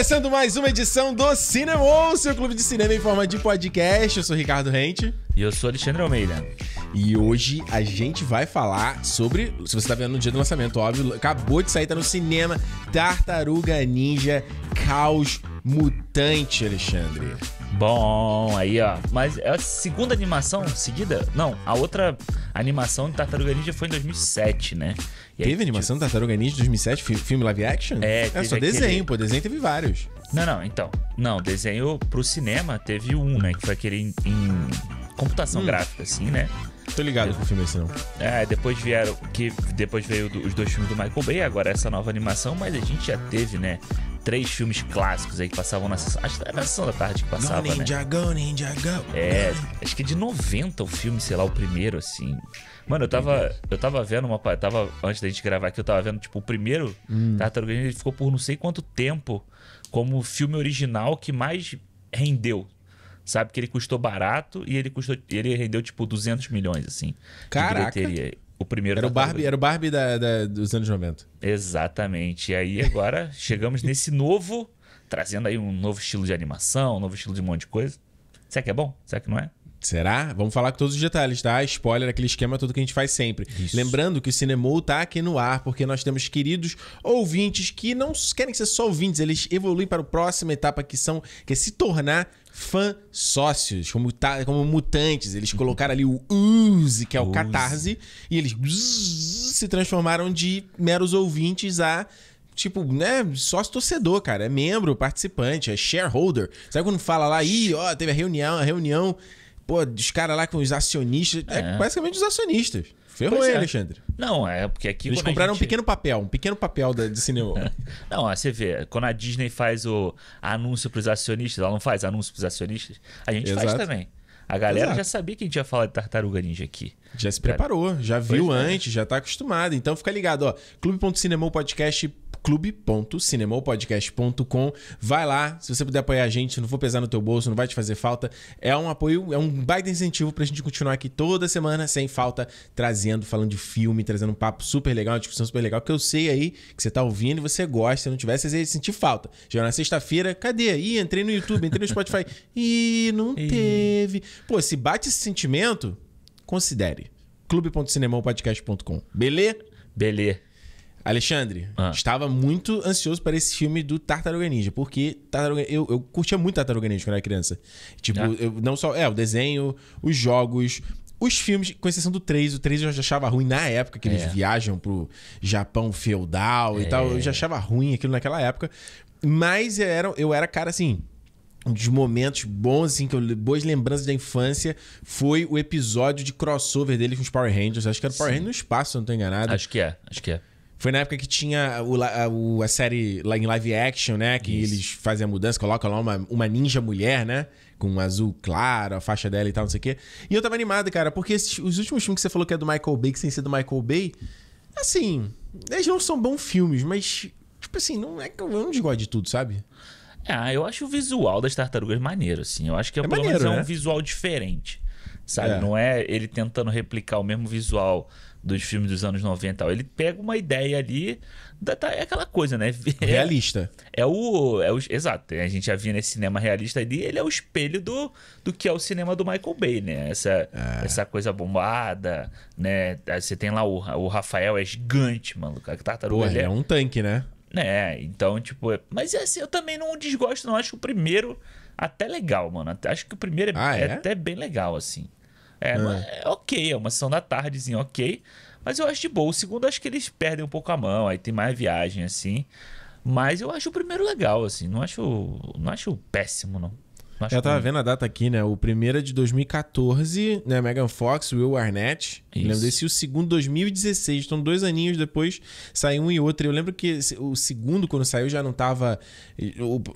Começando mais uma edição do Cinema, ou seu clube de cinema em forma de podcast. Eu sou Ricardo Rente. E eu sou Alexandre Almeida. E hoje a gente vai falar sobre. Se você tá vendo no dia do lançamento, óbvio, acabou de sair, tá no cinema. Tartaruga Ninja Caos Mutante, Alexandre. Bom, aí ó. Mas é a segunda animação seguida? Não, a outra animação de Tartaruga Ninja foi em 2007, né? E teve aí, animação de Tartaruga Ninja de 2007, filme live action? É, é só aquele... desenho, pô. Desenho teve vários. Não, não, então. Não, desenho pro cinema teve um, né? Que foi aquele em, em computação hum. gráfica, assim, né? Tô ligado com o filme esse não. É, depois vieram. Que, depois veio do, os dois filmes do Michael Bay, agora essa nova animação, mas a gente já teve, né? Três filmes clássicos aí que passavam na sessão. Acho que era na sessão da tarde que passava. Go Ninja, né? go Ninja, go. É, acho que é de 90 o filme, sei lá, o primeiro, assim. Mano, eu tava, eu tava vendo uma. Tava, antes da gente gravar aqui, eu tava vendo, tipo, o primeiro hum. Ninja, ele ficou por não sei quanto tempo como o filme original que mais rendeu sabe que ele custou barato e ele custou ele rendeu tipo 200 milhões assim Caraca. de bilheteria. O primeiro era o Barbie, era o Barbie da, da, dos anos 90. Exatamente. E aí agora chegamos nesse novo, trazendo aí um novo estilo de animação, um novo estilo de um monte de coisa. Será que é bom? Será que não é? Será? Vamos falar com todos os detalhes, tá? Spoiler, aquele esquema todo que a gente faz sempre. Isso. Lembrando que o Cinemou tá aqui no ar, porque nós temos queridos ouvintes que não querem ser só ouvintes, eles evoluem para a próxima etapa que são que é se tornar fã sócios, como, tá como mutantes. Eles colocaram ali o Uzi, que é o Uzi. catarse, e eles se transformaram de meros ouvintes a tipo, né, sócio torcedor, cara. É membro, participante, é shareholder. Sabe quando fala lá, ih, ó, teve a reunião, a reunião pô, dos caras lá com os acionistas. É, é basicamente os acionistas. Ferrou é. Alexandre. Não, é porque aqui. Eles compraram gente... um pequeno papel, um pequeno papel da, de cinema. não, ó, você vê, quando a Disney faz o anúncio pros acionistas, ela não faz anúncio pros acionistas, a gente Exato. faz também. A galera Exato. já sabia que a gente ia falar de Tartaruga Ninja aqui. Já se preparou, já viu pois é. antes, é. já tá acostumado. Então fica ligado, ó. Clube.cinemopodcast.com clube.cinemopodcast.com. Vai lá, se você puder apoiar a gente, não vou pesar no teu bolso, não vai te fazer falta. É um apoio, é um baita incentivo pra gente continuar aqui toda semana, sem falta, trazendo, falando de filme, trazendo um papo super legal, uma discussão super legal, que eu sei aí que você tá ouvindo e você gosta, se não tivesse, você ia sentir falta. Já na sexta-feira, cadê? Ih, entrei no YouTube, entrei no Spotify. Ih, não Ih. teve. Pô, se bate esse sentimento, considere. clube.cinemopodcast.com. Beleza? Beleza. Alexandre, ah. estava muito ansioso para esse filme do Tartaruga Ninja, porque Tartaruga, eu, eu curtia muito Tartaruga Ninja quando era criança. Tipo, ah. eu, não só. É, o desenho, os jogos, os filmes, com exceção do 3, o 3 eu já achava ruim na época que é. eles viajam pro Japão feudal é. e tal. Eu já achava ruim aquilo naquela época. Mas eu era, eu era cara assim. Um dos momentos bons, assim, que eu, boas lembranças da infância foi o episódio de crossover dele com os Power Rangers. Acho que era o Power Rangers no espaço, se eu não tô enganado. Acho que é, acho que é. Foi na época que tinha o, a, o, a série lá em live action, né? Que Isso. eles fazem a mudança, colocam lá uma, uma ninja mulher, né? Com um azul claro, a faixa dela e tal, não sei o quê. E eu tava animado, cara, porque esses, os últimos filmes que você falou que é do Michael Bay, que sem ser do Michael Bay, assim, eles não são bons filmes, mas, tipo assim, não é que eu, eu não desgosto de tudo, sabe? Ah, eu acho o visual das tartarugas maneiro, assim. Eu acho que é, é, maneiro, é né? um visual diferente, sabe? É. Não é ele tentando replicar o mesmo visual dos filmes dos anos 90. Tal. Ele pega uma ideia ali, da, da, tá, é aquela coisa, né? É realista. É, é, o, é o. Exato. A gente já via nesse cinema realista ali, ele é o espelho do, do que é o cinema do Michael Bay, né? Essa, é. essa coisa bombada, né? Ah, você tem lá o, o Rafael, é gigante, mano. O tartaruga. Pô, ele é, é um tanque, né? É, então, tipo. É, mas assim, eu também não desgosto, não. Acho que o primeiro até legal, mano. Acho que o primeiro é, ah, é? até bem legal, assim. É, é. é ok, é uma sessão da tardezinha, ok. Mas eu acho de boa. O segundo, acho que eles perdem um pouco a mão, aí tem mais viagem, assim. Mas eu acho o primeiro legal, assim. Não acho, não acho péssimo, não. Acho eu tava que... É. vendo a data aqui, né? O primeiro é de 2014, né? Megan Fox, Will Arnett. Isso. Eu lembro desse. E o segundo, 2016. Então, dois aninhos depois, saiu um e outro. Eu lembro que o segundo, quando saiu, já não tava...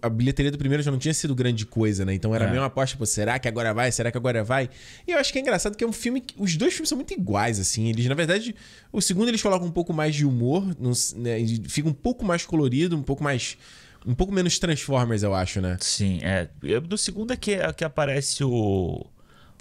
A bilheteria do primeiro já não tinha sido grande coisa, né? Então, era é. meio uma aposta. Pô, tipo, será que agora vai? Será que agora vai? E eu acho que é engraçado que é um filme... Que... Os dois filmes são muito iguais, assim. Eles, na verdade... O segundo, eles colocam um pouco mais de humor. Não, né? Fica um pouco mais colorido, um pouco mais um pouco menos Transformers, eu acho, né? Sim, é. Do segundo é que, é que aparece o.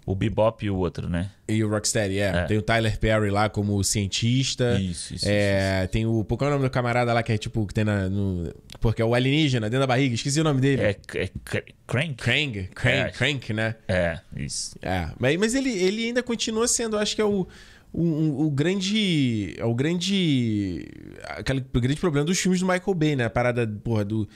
O Bebop e o outro, né? E o Rocksteady, é. é. Tem o Tyler Perry lá como cientista. Isso, isso, é, isso, Tem o... Qual é o nome do camarada lá que é tipo... Que tem na, no, porque é o alienígena dentro da barriga. Esqueci o nome dele. É... é Crank? Crank. Crank, é. Crank, né? É, isso. É. Mas, mas ele, ele ainda continua sendo... Acho que é o o, o grande. É o grande. Aquele o grande problema dos filmes do Michael Bay, né? A parada, porra, do.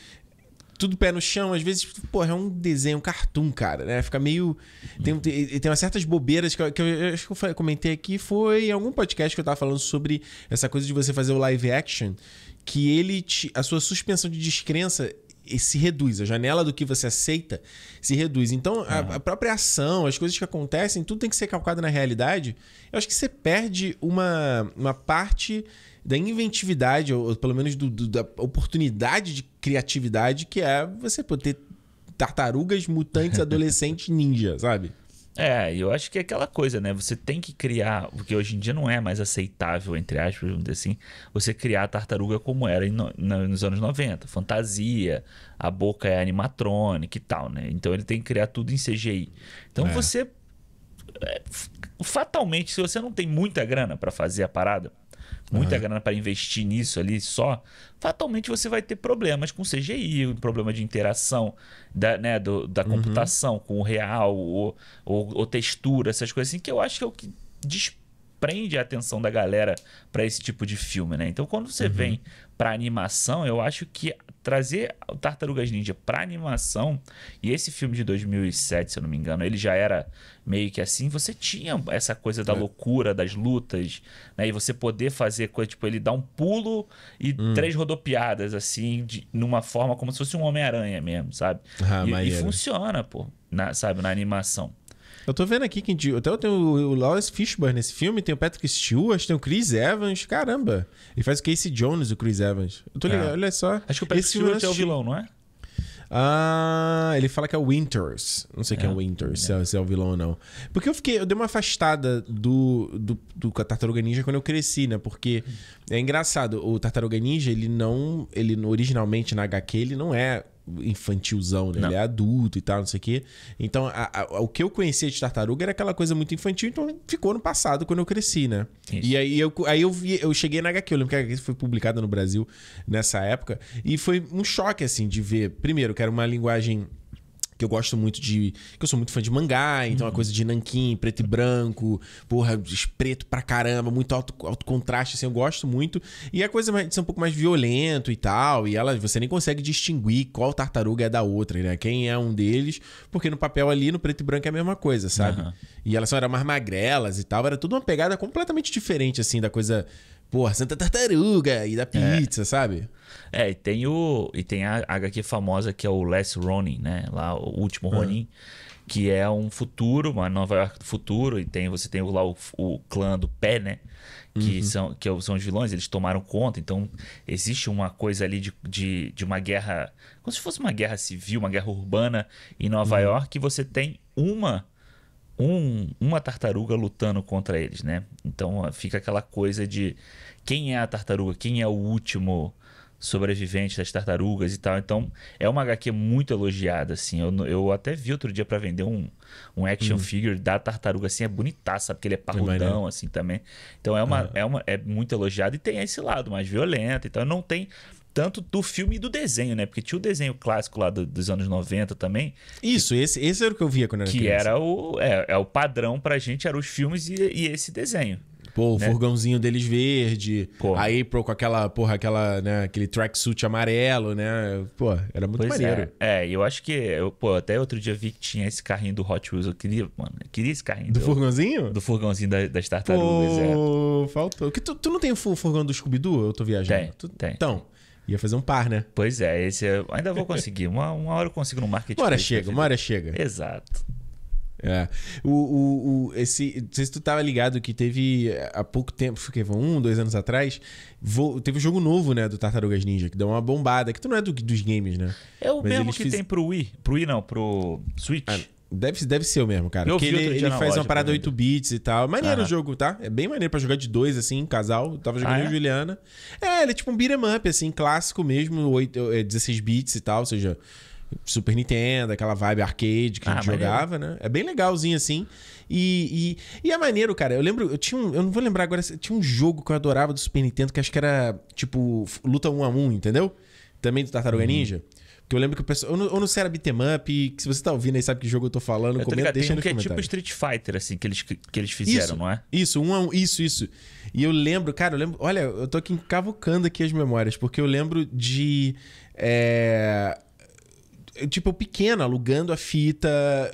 Tudo pé no chão, às vezes, porra, é um desenho, um cartoon, cara, né? Fica meio. Tem, tem, tem umas certas bobeiras que eu, que eu acho que eu falei, comentei aqui. Foi em algum podcast que eu tava falando sobre essa coisa de você fazer o live action, que ele. Te, a sua suspensão de descrença se reduz. A janela do que você aceita se reduz. Então, a, a, própria ação, as coisas que acontecem, tudo tem que ser calcado na realidade. Eu acho que você perde uma, uma parte da inventividade, ou, ou pelo menos do, do, da oportunidade de criatividade, que é você poder tartarugas mutantes adolescentes ninja, sabe? É, eu acho que é aquela coisa, né? Você tem que criar, porque hoje em dia não é mais aceitável, entre aspas, vamos dizer assim, você criar a tartaruga como era no, nos anos 90. Fantasia, a boca é animatrônica e tal, né? Então ele tem que criar tudo em CGI. Então é. você. É, fatalmente, se você não tem muita grana para fazer a parada, muita uhum. grana para investir nisso ali só, fatalmente você vai ter problemas com CGI, problema de interação da, né, do, da uhum. computação com o real, ou, ou, ou, textura, essas coisas assim, que eu acho que é o que desprende a atenção da galera para esse tipo de filme, né? Então, quando você uhum. vem para animação, eu acho que trazer o Tartarugas Ninja para animação, e esse filme de 2007, se eu não me engano, ele já era meio que assim, você tinha essa coisa da é. loucura, das lutas, né? E você poder fazer coisa, tipo, ele dá um pulo e hum. três rodopiadas, assim, de, numa forma como se fosse um Homem-Aranha mesmo, sabe? Ah, e, e funciona, pô, na, sabe, na animação. Eu tô vendo aqui que até eu tenho o Lawrence Fishburne nesse filme, tem o Patrick Stewart, tem o Chris Evans, caramba. Ele faz o Casey Jones, o Chris Evans. Eu tô é. ligado, é. olha só. Acho que o Patrick Esse Stewart é o vilão, não é? Ah, ele fala que é o Winters. Não sei é. quem é, é. Winters, se é, é. se, é, o vilão ou não. Porque eu fiquei, eu dei uma afastada do, do, do Tartaruga Ninja quando eu cresci, né? Porque é engraçado, o Tartaruga Ninja, ele não. Ele originalmente na HQ, ele não é infantilzão, né? Não. Ele é adulto e tal, não sei o quê. Então, a, a, o que eu conhecia de tartaruga era aquela coisa muito infantil, então ficou no passado quando eu cresci, né? Isso. E aí eu, aí eu, vi, eu cheguei na HQ, eu lembro que a HQ foi publicada no Brasil nessa época, e foi um choque, assim, de ver, primeiro, que era uma linguagem que eu gosto muito de. que eu sou muito fã de mangá, então é uhum. a coisa de nanquim, preto e branco, porra, preto pra caramba, muito alto, alto contraste, assim, eu gosto muito. E a coisa de ser um pouco mais violento e tal, e ela você nem consegue distinguir qual tartaruga é da outra, né? Quem é um deles, porque no papel ali, no preto e branco é a mesma coisa, sabe? Uhum. E elas só eram mais magrelas e tal, era tudo uma pegada completamente diferente, assim, da coisa porra, Santa Tartaruga e da é. pizza, é. sabe? É, e tem o. E tem a HQ famosa que é o Last Ronin, né? Lá, o último uhum. Ronin. Que é um futuro, uma Nova York do futuro, e tem, você tem lá o, o clã do pé, né? Que, uhum. são, que são os vilões, eles tomaram conta, então existe uma coisa ali de, de, de uma guerra. Como se fosse uma guerra civil, uma guerra urbana em Nova uhum. York, que você tem uma um, uma tartaruga lutando contra eles, né? Então fica aquela coisa de quem é a tartaruga, quem é o último sobrevivente das tartarugas e tal. Então é uma HQ muito elogiada, assim. Eu, eu até vi outro dia para vender um, um action hum. figure da tartaruga, assim, é bonitaça, porque ele é né? parrudão, assim também. Então é, uma, é. é, uma, é muito elogiado e tem esse lado mais violento então, Não tem tanto do filme e do desenho, né? Porque tinha o desenho clássico lá do, dos anos 90 também. Isso, que, esse, esse era o que eu via quando eu era que criança. Que era o, é, é, o padrão pra gente, eram os filmes e, e esse desenho. Pô, o né? furgãozinho deles verde, Pô. a April com aquela, porra, aquela, né, aquele tracksuit amarelo, né? Pô, era muito pois maneiro. É. é, eu acho que, eu, pô, até outro dia vi que tinha esse carrinho do Hot Wheels, eu queria, mano, eu queria esse carrinho. Do, do furgãozinho? Do furgãozinho da, das tartarugas, pô, é. faltou. Que tu, tu não tem o furgão do Scooby-Doo? Eu tô viajando. Tem, tu, tem. Então... Ia fazer um par, né? Pois é, esse eu ainda vou conseguir. Uma, uma hora eu consigo no marketing. Uma hora chega, uma hora chega. Exato. É. O, o, o, esse, não sei se tu tava ligado que teve há pouco tempo, que um, dois anos atrás, vo, teve um jogo novo, né, do Tartarugas Ninja, que deu uma bombada, que tu não é do, dos games, né? É o Mas mesmo que fiz... tem pro Wii. Pro Wii não, pro Switch. Ah, Deve, deve ser o mesmo, cara. Eu Porque ele, ele faz uma parada 8 bits e tal. Maneiro ah. o jogo, tá? É bem maneiro pra jogar de dois, assim, casal. Eu tava jogando ah, é? Juliana. É, ele é tipo um beat'em up, assim, clássico mesmo, 8, 16 é, bits e tal. Ou seja, Super Nintendo, aquela vibe arcade que ah, a gente jogava, né? É bem legalzinho, assim. E, e, e, é maneiro, cara. Eu lembro, eu tinha um, Eu não vou lembrar agora, tinha um jogo que eu adorava do Super Nintendo, que acho que era, tipo, luta um a um, entendeu? Também do Tartaruga hum. Ninja. Que eu lembro que o pessoal. Eu não, não sei era beat'em up, que se você tá ouvindo aí sabe que jogo eu tô falando, eu comenta, deixa tem um que é tipo Street Fighter, assim, que eles, que eles fizeram, isso, não é? Isso, um a um, isso, isso. E eu lembro, cara, eu lembro. Olha, eu tô aqui cavucando aqui as memórias, porque eu lembro de. É, tipo, eu pequeno, alugando a fita,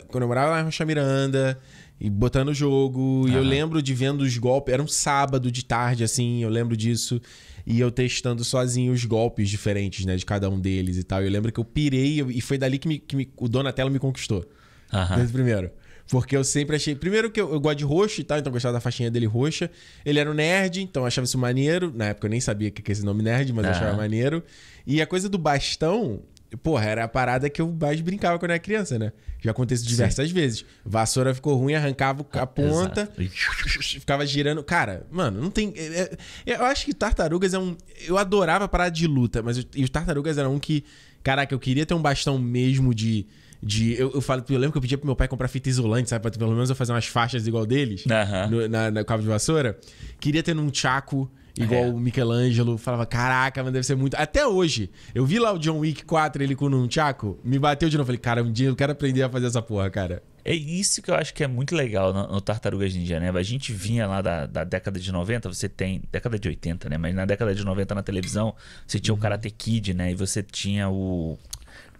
quando eu morava lá em Rocha Miranda e botando o jogo. Uhum. E eu lembro de vendo os golpes. Era um sábado de tarde, assim, eu lembro disso e eu testando sozinho os golpes diferentes, né, de cada um deles e tal. Eu lembro que eu pirei e foi dali que, me, que me, o Donatello me conquistou. Uhum. Desde o primeiro. Porque eu sempre achei. Primeiro que eu, eu gosto de roxo e tal, então eu gostava da faixinha dele roxa. Ele era um nerd, então eu achava isso maneiro. Na época eu nem sabia o que, que é esse nome nerd, mas uhum. eu achava maneiro. E a coisa do bastão, porra, era a parada que eu mais brincava quando era criança, né? Já aconteceu diversas Sim. vezes. Vassoura ficou ruim, arrancava a ponta, Exato. ficava girando. Cara, mano, não tem. É, é, eu acho que tartarugas é um. Eu adorava parada de luta, mas eu... os tartarugas era um que. Caraca, eu queria ter um bastão mesmo de. De, eu, eu, falo, eu lembro que eu pedia pro meu pai comprar fita isolante, sabe? Pra pelo menos eu fazer umas faixas igual deles uhum. no, na, na cabo de vassoura. Queria ter um tchaco. Igual é. o Michelangelo falava, caraca, mas deve ser muito. Até hoje, eu vi lá o John Wick 4, ele com um Chaco, me bateu de novo. Falei, cara, um dia eu quero aprender a fazer essa porra, cara. É isso que eu acho que é muito legal no, no Tartarugas Ninja, né? A gente vinha lá da, da, década de 90, você tem. década de 80, né? Mas na década de 90 na televisão, você tinha o Karate Kid, né? E você tinha o.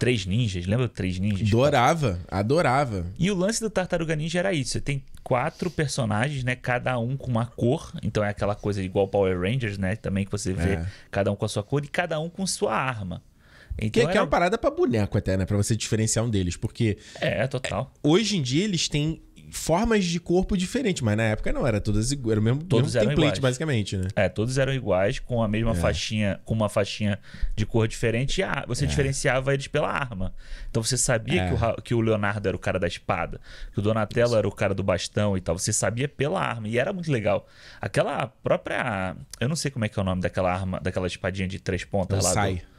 Três Ninjas, lembra Três Ninjas? Adorava, adorava. E o lance do Tartaruga Ninja era isso, você tem quatro personagens, né, cada um com uma cor, então é aquela coisa igual Power Rangers, né, também que você vê é. cada um com a sua cor e cada um com sua arma. Então que, era... É, que é uma parada para boneco até, né, para você diferenciar um deles, porque É, total. É, hoje em dia eles têm formas de corpo diferentes, mas na época não, era todas era o mesmo, todos mesmo template, iguais. basicamente, né? É, todos eram iguais, com a mesma é. faixinha, com uma faixinha de cor diferente, e a, você é. diferenciava eles pela arma. Então você sabia é. que, o, que o Leonardo era o cara da espada, que o Donatello Isso. era o cara do bastão e tal. Você sabia pela arma, e era muito legal. Aquela própria. Eu não sei como é que é o nome daquela arma, daquela espadinha de três pontas Eu lá. Sai. Do,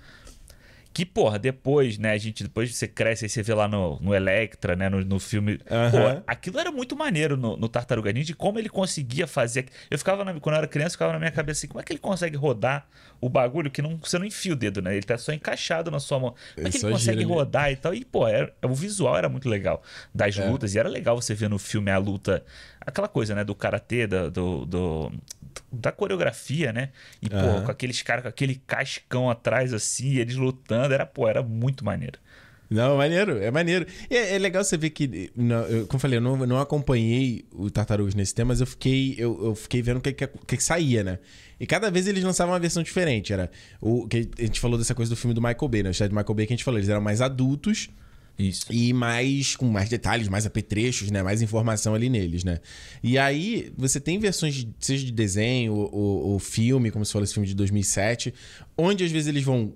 que, porra, depois, né? A gente, depois você cresce, aí você vê lá no, no Electra, né? No, no filme. Uhum. Pô, aquilo era muito maneiro no, no Tartaruga Ninja, de como ele conseguia fazer. Eu ficava, na, quando eu era criança, eu ficava na minha cabeça assim, como é que ele consegue rodar o bagulho que não, você não enfia o dedo, né? Ele tá só encaixado na sua mão. Como é que ele, consegue rodar e tal? E, pô, era, é, o visual era muito legal das é. lutas. E era legal você ver no filme a luta aquela coisa, né? Do karatê, do, do, do da coreografia, né? E, pô, com aqueles caras com aquele cascão atrás, assim, eles lutando, era, pô, era muito maneiro. Não, é maneiro, é maneiro. é, é legal você ver que, não, eu, como eu falei, eu não, não acompanhei o Tartarugas nesse tema, mas eu fiquei, eu, eu fiquei vendo o que, que, que, saía, né? E cada vez eles lançavam uma versão diferente. Era o que a gente falou dessa coisa do filme do Michael Bay, né? O de Michael Bay que a gente falou, eles eram mais adultos, isso. E mais com mais detalhes, mais apetrechos, né? Mais informação ali neles, né? E aí você tem versões, de, seja de desenho ou, ou filme, como se fosse esse filme de 2007, onde às vezes eles vão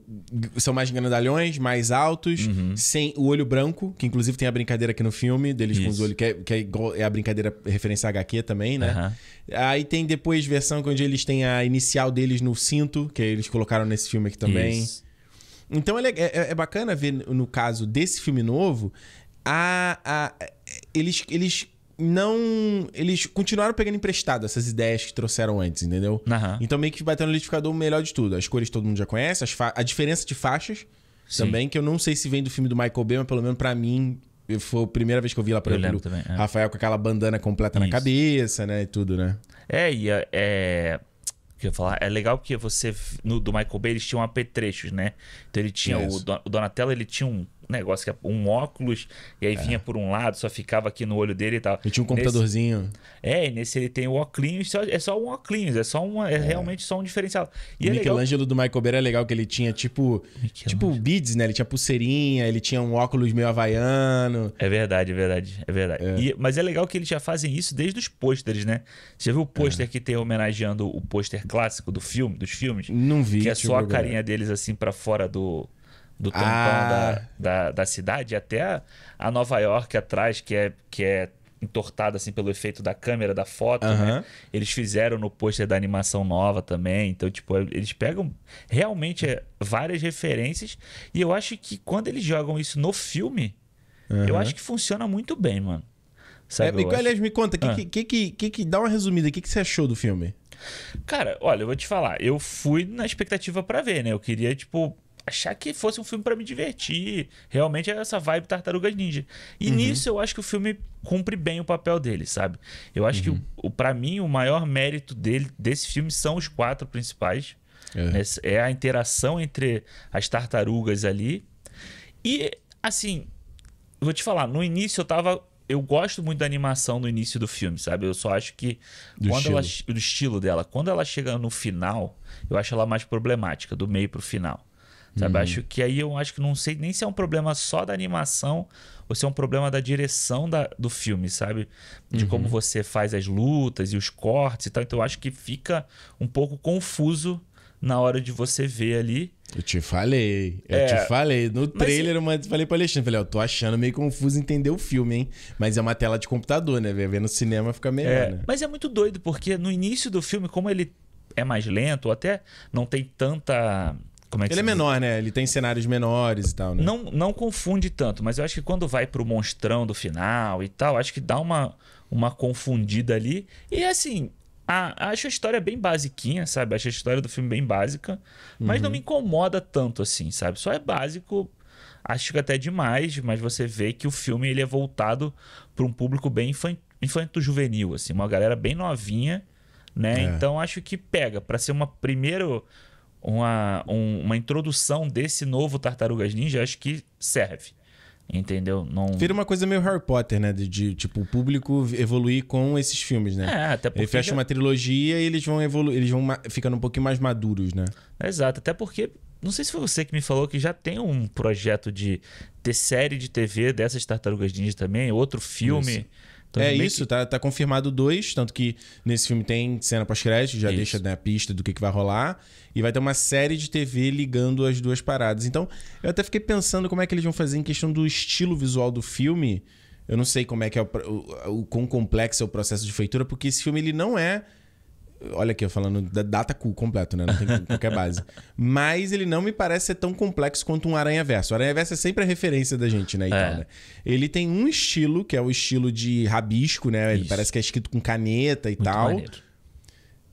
são mais grandalhões, mais altos, uhum. sem o olho branco, que inclusive tem a brincadeira aqui no filme deles Isso. com os olhos que, é, que é, igual, é, a brincadeira referência a HQ também, né? Uhum. Aí tem depois versão onde eles têm a inicial deles no cinto, que eles colocaram nesse filme aqui também. Isso. Então é, é, é bacana ver, no caso desse filme novo, a, a, eles, eles não. Eles continuaram pegando emprestado essas ideias que trouxeram antes, entendeu? Uhum. Então meio que bateu no liquidificador o melhor de tudo. As cores todo mundo já conhece, a diferença de faixas Sim. também, que eu não sei se vem do filme do Michael Bay, mas pelo menos para mim. Foi a primeira vez que eu vi lá, por eu também, é. Rafael com aquela bandana completa Isso. na cabeça, né? E tudo, né? É, e é, que eu ia falar, é legal porque você, no do Michael Bay, eles tinham apetrechos, né? Então ele tinha, o, o Donatello, ele tinha um negócio que é um óculos, e aí é. vinha por um lado, só ficava aqui no olho dele e tal. E tinha um computadorzinho. Nesse, é, nesse ele tem o óculos, é só um óculos, é só uma, é, é, realmente só um diferencial. E o é Michelangelo legal... do Michael Bay era é legal que ele tinha tipo, tipo beads, né? Ele tinha pulseirinha, ele tinha um óculos meio havaiano. É verdade, é verdade, é verdade. É. E, mas é legal que eles já fazem isso desde os pôsteres, né? Você viu o pôster é. que tem homenageando o pôster clássico do filme, dos filmes? Não vi. Que é só a carinha deles assim para fora do do tampão ah. da, da, da, cidade até a, a, Nova York atrás, que é, que é entortada assim pelo efeito da câmera, da foto, né? Eles fizeram no pôster da animação nova também. Então, tipo, é, eles pegam realmente é, várias referências. E eu acho que quando eles jogam isso no filme, eu acho que funciona muito bem, mano. Sabe, é, e, me conta, que, ah. que, que, que, que, dá uma resumida, o que, que você achou do filme? Cara, olha, eu vou te falar, eu fui na expectativa para ver, né? Eu queria, tipo, achar que fosse um filme para me divertir. Realmente é essa vibe Tartarugas Ninja. E uhum. nisso eu acho que o filme cumpre bem o papel dele, sabe? Eu acho uhum. que, para mim, o maior mérito dele, desse filme são os quatro principais. É. é a interação entre as tartarugas ali. E, assim, vou te falar, no início eu tava eu gosto muito da animação no início do filme, sabe? Eu só acho que do quando estilo. Ela, do estilo dela, quando ela chega no final, eu acho ela mais problemática, do meio pro final. Sabe? Uhum. Acho que aí eu acho que não sei nem se é um problema só da animação ou se é um problema da direção da, do filme, sabe? De uhum. como você faz as lutas e os cortes e tal. Então eu acho que fica um pouco confuso na hora de você ver ali. Eu te falei, eu é, te falei. No trailer eu falei falei o Alexandre, falei, ó, tô achando meio confuso entender o filme, hein? Mas é uma tela de computador, né? Ver no cinema fica melhor, é, né? Mas é muito doido, porque no início do filme, como ele é mais lento, ou até não tem tanta como é que ele é menor, né? Ele tem cenários menores e tal, né? Não, não confunde tanto, mas eu acho que quando vai pro monstrão do final e tal, acho que dá uma, uma confundida ali. E assim, a, acho a história bem basiquinha, sabe? Acho a história do filme bem básica, mas uhum. não me incomoda tanto assim, sabe? Só é básico, acho que até demais, mas você vê que o filme ele é voltado para um público bem infanto-juvenil, assim, uma galera bem novinha, né? É. Então acho que pega para ser uma primeiro uma, um, uma introdução desse novo Tartarugas Ninja, acho que serve. Entendeu? Não... Vira uma coisa meio Harry Potter, né? De, de tipo, o público evoluir com esses filmes, né? É, até porque. Ele fecha uma trilogia e eles vão evoluir, eles vão ficando um pouquinho mais maduros, né? Exato, até porque. Não sei se foi você que me falou que já tem um projeto de ter série de TV dessas tartarugas ninja também, outro filme. Isso. Então, é isso, que... tá, tá confirmado dois, tanto que nesse filme tem cena pós-crédito, já isso. deixa né, a pista do que, que vai rolar. E vai ter uma série de TV ligando as duas paradas. Então, eu até fiquei pensando como é que eles vão fazer em questão do estilo visual do filme. Eu não sei como é que é o, o, o quão complexo é o processo de feitura, porque esse filme ele não é Olha aqui, eu falando da data cool completo, né? Não tem qualquer base. Mas ele não me parece ser tão complexo quanto um Aranha Verso. O Aranha Verso é sempre a referência da gente, né? É. né? Ele tem um estilo, que é o estilo de rabisco, né? Isso. Ele parece que é escrito com caneta e Muito tal. Maneiro.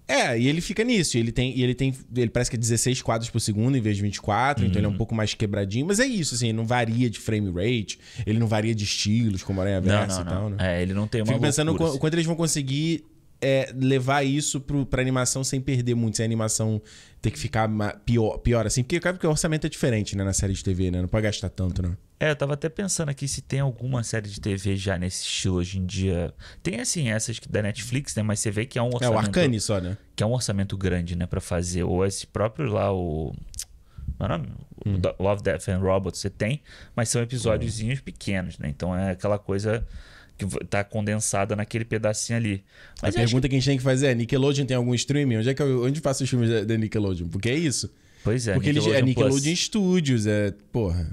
É, e ele fica nisso. Ele tem, ele tem. Ele parece que é 16 quadros por segundo em vez de 24, uhum. então ele é um uhum. pouco mais quebradinho. Mas é isso, assim, ele não varia de frame rate, ele não varia de estilos, como Aranha Versa e tal, né? É, ele não tem uma. Fico loucura, pensando assim. quanto eles vão conseguir é, levar isso para pra animação sem perder muito, sem a animação ter que ficar pior, pior assim? Porque, claro, que o orçamento é diferente, né, na série de TV, né? Não pode gastar tanto, né? É, eu tava até pensando aqui se tem alguma série de TV já nesse estilo hoje em dia. Tem, assim, essas da Netflix, né? Mas você vê que é um orçamento... É, o Arcane só, né? Que é um orçamento grande, né? Pra fazer. Ou esse próprio lá, o... Meu é nome? Hum. Love, Death and Robots você tem. Mas são hum. episódiozinhos hum. pequenos, né? Então é aquela coisa que tá condensada naquele pedacinho ali. Mas a pergunta que... que... a gente tem que fazer é: Nickelodeon tem algum streaming? Onde é que eu, onde faço os filmes da, Nickelodeon? Porque é isso. Pois é, Porque ele, é Nickelodeon Plus. Studios, é. Porra.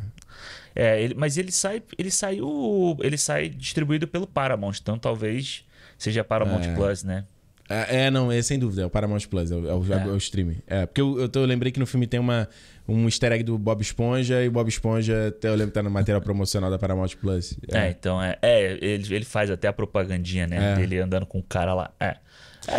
É, ele, mas ele sai, ele saiu, ele sai distribuído pelo Paramount, então talvez seja Paramount é. Plus, né? Ah, é, não, é sem dúvida, é o Paramount Plus, é, é o, é é. o streaming. É, porque eu, eu, tô, eu, lembrei que no filme tem uma, um easter egg do Bob Esponja e o Bob Esponja, até eu lembro que tá no material promocional da Paramount Plus. É, é então, é, é, ele, ele faz até a propagandinha, né? Dele andando com o cara lá. É,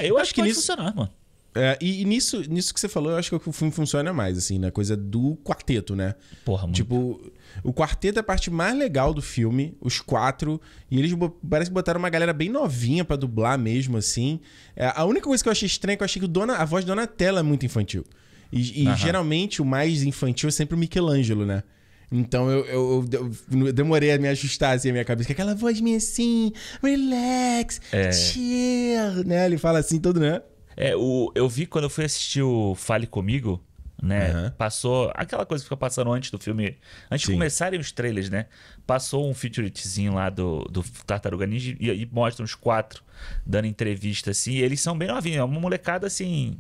eu acho, acho que, que nisso, funcionar, mano. É, e, e, nisso, nisso que você falou, eu acho que é o filme funciona mais, assim, na né? coisa do quarteto, né? Porra, mano. Tipo, o quarteto é a parte mais legal do filme, os quatro. E eles parece que botaram uma galera bem novinha para dublar mesmo, assim. É, a única coisa que eu achei estranha é que eu achei que o dona, a voz de Donatella é muito infantil. E, e uhum. geralmente o mais infantil é sempre o Michelangelo, né? Então eu, eu, eu, demorei a me ajustar assim a minha cabeça. É aquela voz minha assim, relax, é. chill, né? Ele fala assim todo, né? É, o, eu vi quando eu fui assistir o Fale Comigo, né? Uhum. Passou aquela coisa que fica passando antes do filme, antes Sim. de começarem os trailers, né? Passou um featuretezinho lá do, do Tartaruga Ninja e, e mostra os quatro dando entrevista assim. eles são bem novinhos, é uma molecada assim,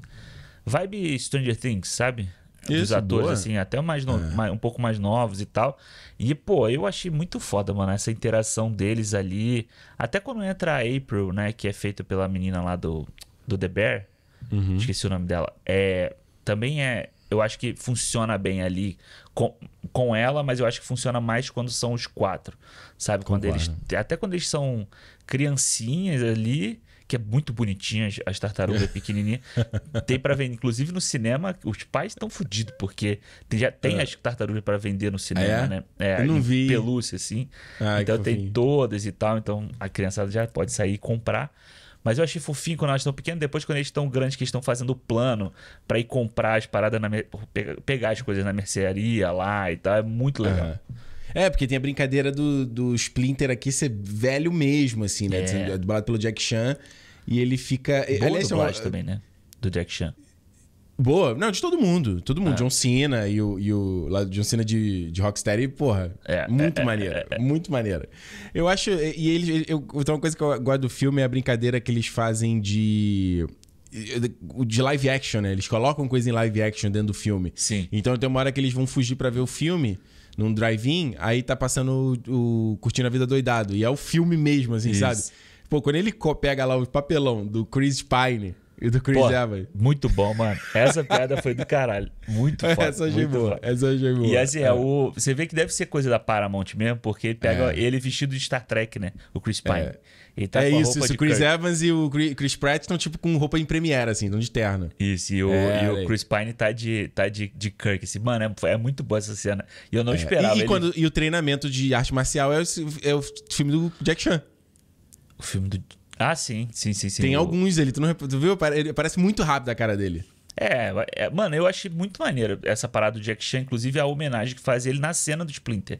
vibe Stranger Things, sabe? Isso, Os atores, boa. assim, até mais, no, é. um pouco mais novos e tal. E, pô, eu achei muito foda, mano, essa interação deles ali. Até quando entra a April, né? Que é feita pela menina lá do do The Bear, uhum. esqueci o nome dela, é, também é. Eu acho que funciona bem ali com, com ela, mas eu acho que funciona mais quando são os quatro. Sabe? Quando eles. Até quando eles são criancinhas ali, que é muito bonitinha, as tartarugas pequenininhas. tem para vender, inclusive no cinema, os pais estão fodidos, porque tem, já tem é. as tartarugas para vender no cinema, é? né? É, Eu não vi. Pelúcia, assim. Ai, ah, então tem todas e tal. Então a criançada já pode sair e comprar. Mas eu achei fofinho quando elas estão pequenas, depois quando eles estão grandes, que estão fazendo o plano para ir comprar as paradas na pegar as coisas na mercearia lá e tal. É muito legal. Uhum. É, porque tem a brincadeira do, do Splinter aqui ser velho mesmo, assim, né? É. Dublado é, pelo Jack Chan. E ele fica. Boa Aliás, é dublagem é também, né? Do Jack Chan. Boa. Não, de todo mundo. Todo mundo. É. John Cena e o, e o John Cena de, de Rocksteady, porra. É. Muito é, é maneira. É, é, muito maneira. Eu acho. E eles. Eu, então, uma coisa que eu gosto do filme é a brincadeira que eles fazem de de live action, né? Eles colocam coisa em live action dentro do filme. Sim. Então tem uma hora que eles vão fugir para ver o filme num drive-in, aí tá passando o, o, Curtindo a Vida Doidado. E é o filme mesmo, assim, Isso. sabe? Pô, quando ele pega lá o papelão do Chris Pine e do Chris Evans. Muito bom, mano. Essa piada foi do caralho. Muito foda. Essa achei boa. Essa achei boa. E assim, é, é. o, você vê que deve ser coisa da Paramount mesmo, porque ele pega é. ele vestido de Star Trek, né? O Chris é. Pine. É. Ele tá é com isso, isso. O Chris Kirk. Evans e o Chris Pratt estão tipo com roupa em Premiere, assim, estão de terno. Isso, e o, é, e o Chris Pine tá de, tá de, de Kirk. Assim, mano, é, é muito boa essa cena. E eu não é. esperava. E, e ele... quando, e o treinamento de arte marcial é o, é o filme do Jack Chan. O filme do ah, sim, sim, sim, sim. Tem alguns ali, tu não tu viu? parece muito rápido a cara dele. É, é, mano, eu achei muito maneiro essa parada do Jack Chan, inclusive a homenagem que faz ele na cena do Splinter.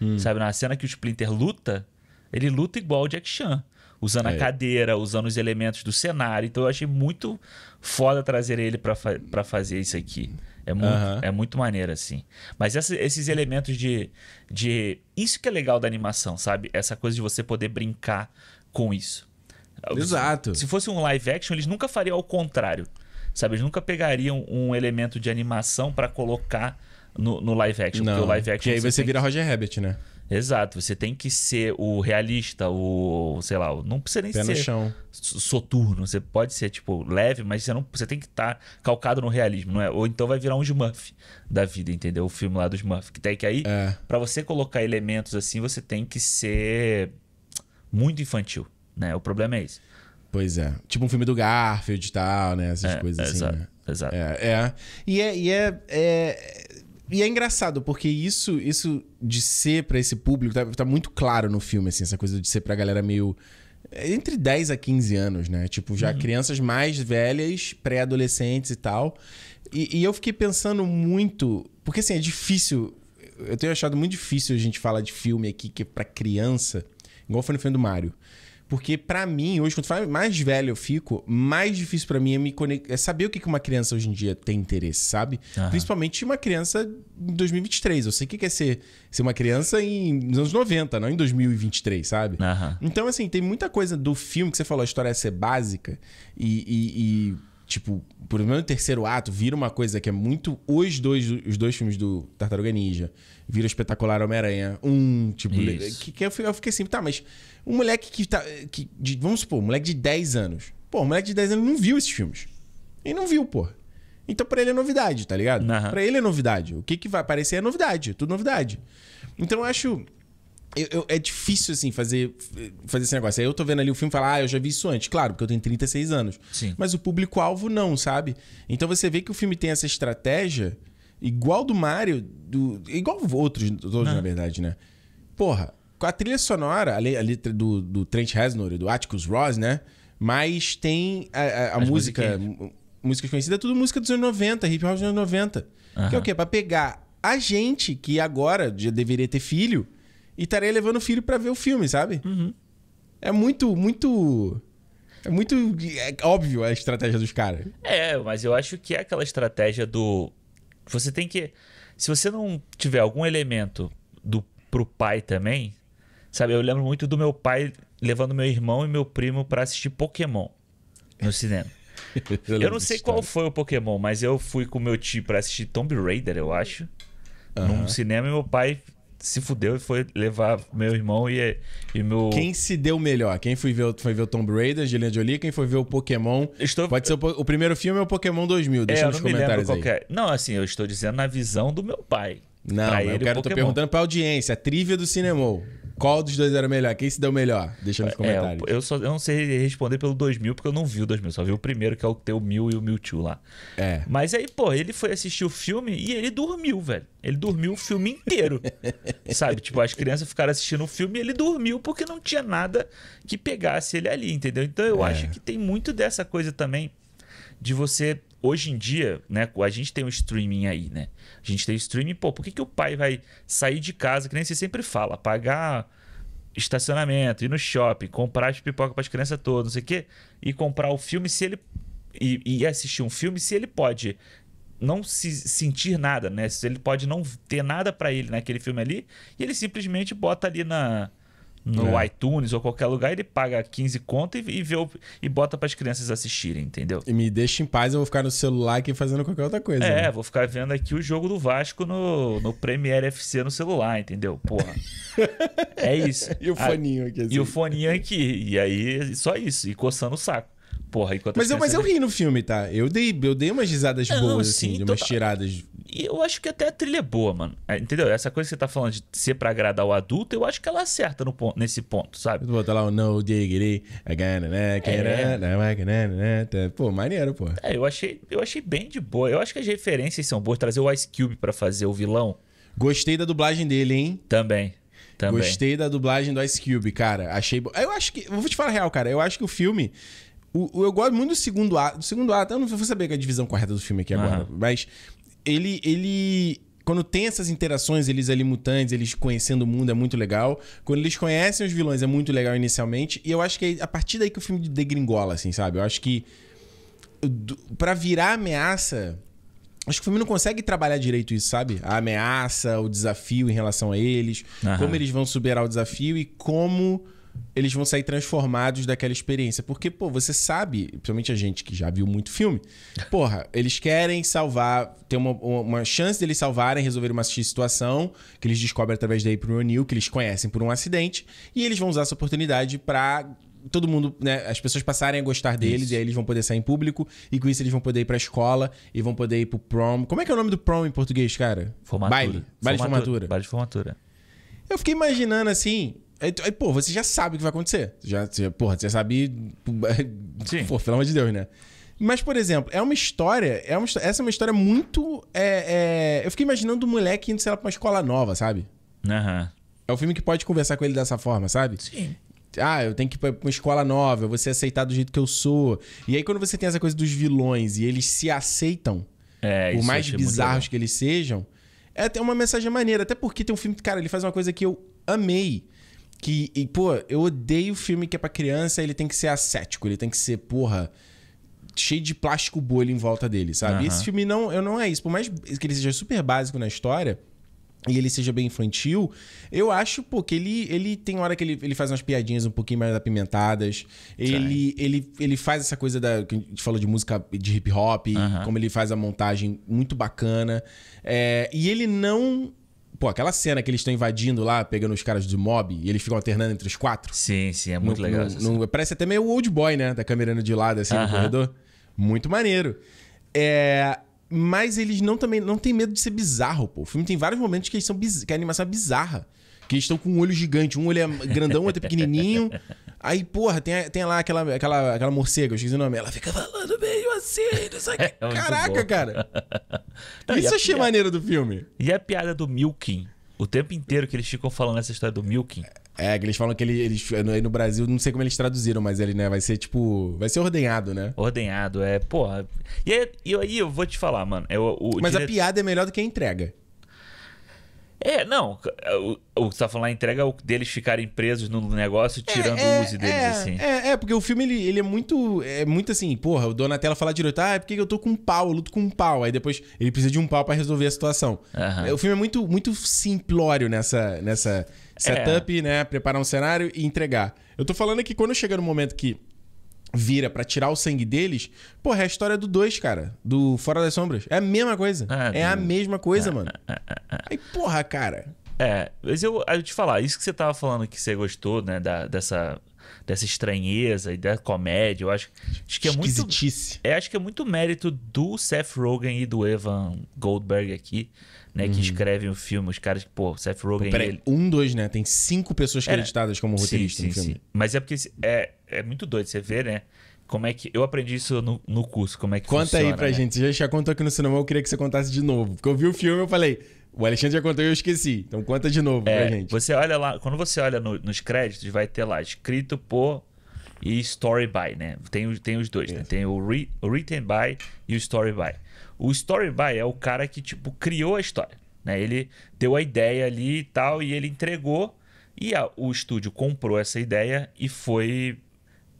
Hum. Sabe, na cena que o Splinter luta, ele luta igual o Jack Chan. Usando é. a cadeira, usando os elementos do cenário. Então eu achei muito foda trazer ele para fa pra fazer isso aqui. É muito, é muito maneiro, assim. Mas essa, esses elementos de, de. Isso que é legal da animação, sabe? Essa coisa de você poder brincar com isso. Exato. Se fosse um live action, eles nunca fariam ao contrário. Sabe? Eles nunca pegariam um elemento de animação para colocar no, no, live action. Não, porque o live action. E aí você, você vira que... Roger Rabbit, né? Exato, você tem que ser o realista, o, sei lá, não precisa nem Pé ser no chão. soturno, você pode ser tipo leve, mas você não, você tem que estar tá calcado no realismo, não é? Ou então vai virar um Smurf da vida, entendeu? O filme lá do Smurf, que tem que aí, é. para você colocar elementos assim, você tem que ser muito infantil. Né? O problema é esse. Pois é. Tipo um filme do Garfield e tal, né? Essas é, coisas assim. Exato. Né? exato. É, é. E, é, e é, é, e é engraçado, porque isso isso de ser para esse público tá, tá, muito claro no filme, assim, essa coisa de ser pra galera meio. É, entre 10 a 15 anos, né? Tipo, já uhum. crianças mais velhas, pré-adolescentes e tal. E, e eu fiquei pensando muito. Porque, assim, é difícil. Eu tenho achado muito difícil a gente falar de filme aqui que é pra criança. Igual foi no filme do Mario. Porque para mim, hoje, quanto mais velho eu fico, mais difícil para mim é, me é saber o que uma criança hoje em dia tem interesse, sabe? Uhum. Principalmente uma criança em 2023. Eu sei o que é ser, ser uma criança em, nos anos 90, não em 2023, sabe? Uhum. Então, assim, tem muita coisa do filme que você falou, a história é ser básica e, e, e tipo, por menos o terceiro ato vira uma coisa que é muito. Os dois, os dois filmes do Tartaruga Ninja vira o espetacular Homem-Aranha. Um, tipo, que, que, eu, fiquei assim, tá, mas um moleque que tá. Que, de, vamos supor, um moleque de 10 anos. Pô, um moleque de 10 anos não viu esses filmes. Ele não viu, pô. Então pra ele é novidade, tá ligado? Uhum. Pra ele é novidade. O que, que vai aparecer é novidade, é tudo novidade. Então eu acho eu, eu, é difícil, assim, fazer, fazer esse negócio. Aí eu tô vendo ali o filme e falar, ah, eu já vi isso antes. Claro, porque eu tenho 36 anos. Sim. Mas o público-alvo não, sabe? Então você vê que o filme tem essa estratégia, igual do Mario, do, igual outros, todos, na verdade, né? Porra, com a trilha sonora, ali, ali do, do Trent Reznor e do Atticus Ross, né? Mas tem a, a, a música, musiquinhas. é tudo música dos anos 90, hip hop dos anos 90. Que é o quê? Pra pegar a gente, que agora já deveria ter filho e estarei levando o filho para ver o filme, sabe? Uhum. É muito, muito. É muito é óbvio a estratégia dos caras. É, mas eu acho que é aquela estratégia do. Você tem que. Se você não tiver algum elemento do pro pai também, sabe? Eu lembro muito do meu pai levando meu irmão e meu primo para assistir Pokémon no cinema. eu, eu não sei qual foi o Pokémon, mas eu fui com meu tio para assistir Tomb Raider, eu acho, uhum. num cinema e meu pai se fudeu e foi levar meu irmão e, e meu. Quem se deu melhor? Quem foi ver, foi ver o Tomb Raider, Angelina Jolie? Quem foi ver o Pokémon? Estou... Pode ser o, o primeiro filme é o Pokémon 2000. Deixa é, nos comentários aí. Qualquer... É. Não, assim, eu estou dizendo na visão do meu pai. Não, eu quero, tô perguntando pra audiência. A trivia do cinema. Qual dos dois era melhor? Quem se deu melhor? Deixa nos é, comentários. É, eu, só, eu não sei responder pelo 2000, porque eu não vi o 2000. Só vi o primeiro, que é o teu 1000 e o 1002 lá. É. Mas aí, pô, ele foi assistir o filme e ele dormiu, velho. Ele dormiu o filme inteiro. sabe? Tipo, as crianças ficaram assistindo o filme e ele dormiu porque não tinha nada que pegasse ele ali, entendeu? Então eu é. acho que tem muito dessa coisa também de você hoje em dia, né, a gente tem um streaming aí, né? A gente tem streaming, pô, por que, que o pai vai sair de casa, que nem você sempre fala, pagar estacionamento, ir no shopping, comprar as pipoca para as crianças todas, não sei o quê, e comprar o filme se ele. E, e assistir um filme se ele pode não se sentir nada, né? Se ele pode não ter nada para ele naquele filme ali, e ele simplesmente bota ali na no é. iTunes ou qualquer lugar, ele paga 15 conto e, e, vê, e bota para as crianças assistirem, entendeu? E me deixa em paz, eu vou ficar no celular aqui fazendo qualquer outra coisa. É, né? vou ficar vendo aqui o jogo do Vasco no, no Premiere FC no celular, entendeu? Porra. é isso. e o ah, foninho aqui. Assim. E o assim. foninho aqui. E aí, só isso. E coçando o saco. Porra, enquanto mas, eu, mas eu ri no filme, tá? Eu dei, eu dei umas risadas boas, assim, sim, de umas total. tiradas e eu acho que até a trilha é boa, mano. É, entendeu? Essa coisa que você tá falando de ser pra agradar o adulto, eu acho que ela acerta no ponto, nesse ponto, sabe? Botar lá o no diggity, né? É. Pô, maneiro, pô. É, eu achei, eu achei bem de boa. Eu acho que as referências são boas. Trazer o Ice Cube pra fazer o vilão. Gostei da dublagem dele, hein? Também. Também. Gostei da dublagem do Ice Cube, cara. Achei. Eu acho que. Vou te falar a real, cara. Eu acho que o filme. O, o, eu gosto muito do segundo ato. Do segundo ato, eu não vou saber é a divisão correta do filme aqui agora. Uhum. Mas ele, ele quando tem essas interações, eles ali mutantes, eles conhecendo o mundo, é muito legal. Quando eles conhecem os vilões, é muito legal inicialmente. E eu acho que é a partir daí que o filme degringola, assim, sabe? Eu acho que para virar ameaça, acho que o filme não consegue trabalhar direito isso, sabe? A ameaça, o desafio em relação a eles, como eles vão superar o desafio e como eles vão sair transformados daquela experiência. Porque, pô, você sabe, principalmente a gente que já viu muito filme, porra, eles querem salvar, ter uma, uma chance deles salvarem, resolver uma situação que eles descobrem através da April O'Neil, que eles conhecem por um acidente, e eles vão usar essa oportunidade para todo mundo, né, as pessoas passarem a gostar deles isso. e aí eles vão poder sair em público e com isso eles vão poder ir pra escola e vão poder ir pro prom. Como é que é o nome do prom em português, cara? Formatura. Baile. Baile formatura. de formatura. Baile de formatura. Eu fiquei imaginando assim, Aí, aí, pô, você já sabe o que vai acontecer. Já, você, porra, você sabe. Sim. Pô, pelo amor de Deus, né? Mas, por exemplo, é uma história. É uma, essa é uma história muito. É, é, eu fiquei imaginando um moleque indo, sei lá, pra uma escola nova, sabe? Aham. Uhum. É um filme que pode conversar com ele dessa forma, sabe? Sim. Ah, eu tenho que ir pra uma escola nova, eu vou ser aceitado do jeito que eu sou. E aí, quando você tem essa coisa dos vilões e eles se aceitam, é, por mais bizarros que eles sejam, é até uma mensagem maneira. Até porque tem um filme que, cara, ele faz uma coisa que eu amei que, e, pô, eu odeio filme que é pra criança, ele tem que ser ascético, ele tem que ser, porra, cheio de plástico bolha em volta dele, sabe? Uhum. Esse filme não, eu não é isso. Por mais que ele seja super básico na história, e ele seja bem infantil, eu acho, pô, que ele, ele tem hora que ele, ele faz umas piadinhas um pouquinho mais apimentadas. Ele, ele, ele faz essa coisa da. Que a gente falou de música de hip hop, uhum. como ele faz a montagem muito bacana. É, e ele não Pô, aquela cena que eles estão invadindo lá, pegando os caras do mob e eles ficam alternando entre os quatro. Sim, sim, é muito no, legal. No, no, parece até meio old boy, né? Da câmera indo de lado, assim, uh -huh. no corredor. Muito maneiro. É. Mas eles não também não tem medo de ser bizarro, pô. O filme tem vários momentos que eles são que a animação é bizarra. Que eles estão com um olho gigante. Um olho é grandão, outro é pequenininho. Aí, porra, tem, tem lá aquela, aquela, aquela morcega, eu esqueci o nome. Ela fica falando meio assim, não sei é, Caraca, cara. não, Isso achei piada, maneiro do filme. E a piada do Milking. O tempo inteiro que eles ficam falando essa história do Milking. É, é, que eles falam que ele, eles, é, no, no Brasil, não sei como eles traduziram, mas ele, né, vai ser tipo. Vai ser ordenhado, né? Ordenhado, é, porra. E aí, aí eu vou te falar, mano. É o mas dire... a piada é melhor do que a entrega. É, não. É, o, que você tá falando, a entrega é o deles ficarem presos no negócio, é, tirando é, é, o uso deles, é, assim. É, é, porque o filme, ele, ele é muito. É muito assim, porra, o Donatello fala direito, ah, é porque eu tô com um pau, eu luto com um pau. Aí depois ele precisa de um pau para resolver a situação. Uhum. O filme é muito, muito simplório nessa. nessa setup, né? Preparar um cenário e entregar. Eu tô falando que quando chega no momento que vira para tirar o sangue deles, porra, é a história do dois cara. Do Fora das Sombras. É a mesma coisa. Ah, é a mesma coisa, ah, mano. Ah, Aí, porra, cara. É, mas eu, eu te falar, isso que você tava falando que você gostou, né, da, dessa, dessa estranheza e da comédia, eu acho, acho que é muito. É, acho que é muito mérito do Seth Rogen e do Evan Goldberg aqui né? Uhum. Que escrevem o filme, os caras que, pô, Seth Rogen. peraí, ele... um, dois, né? Tem cinco pessoas creditadas é, como roteirista sim, no filme. Sim. Mas é porque é, é muito doido você ver, né? Como é que. Eu aprendi isso no, no curso, como é que Conta funciona, aí pra né? gente. Você já contou aqui no cinema, eu queria que você contasse de novo. Porque eu vi o filme e eu falei. O Alexandre já contou e eu esqueci. Então conta de novo é, pra gente. Você olha lá, quando você olha no, nos créditos, vai ter lá escrito por e story by, né? Tem, tem os dois, né? Tem o, re, o written by e o story by. O story by é o cara que, tipo, criou a história. Né? Ele deu a ideia ali e tal, e ele entregou. E a, o estúdio comprou essa ideia e foi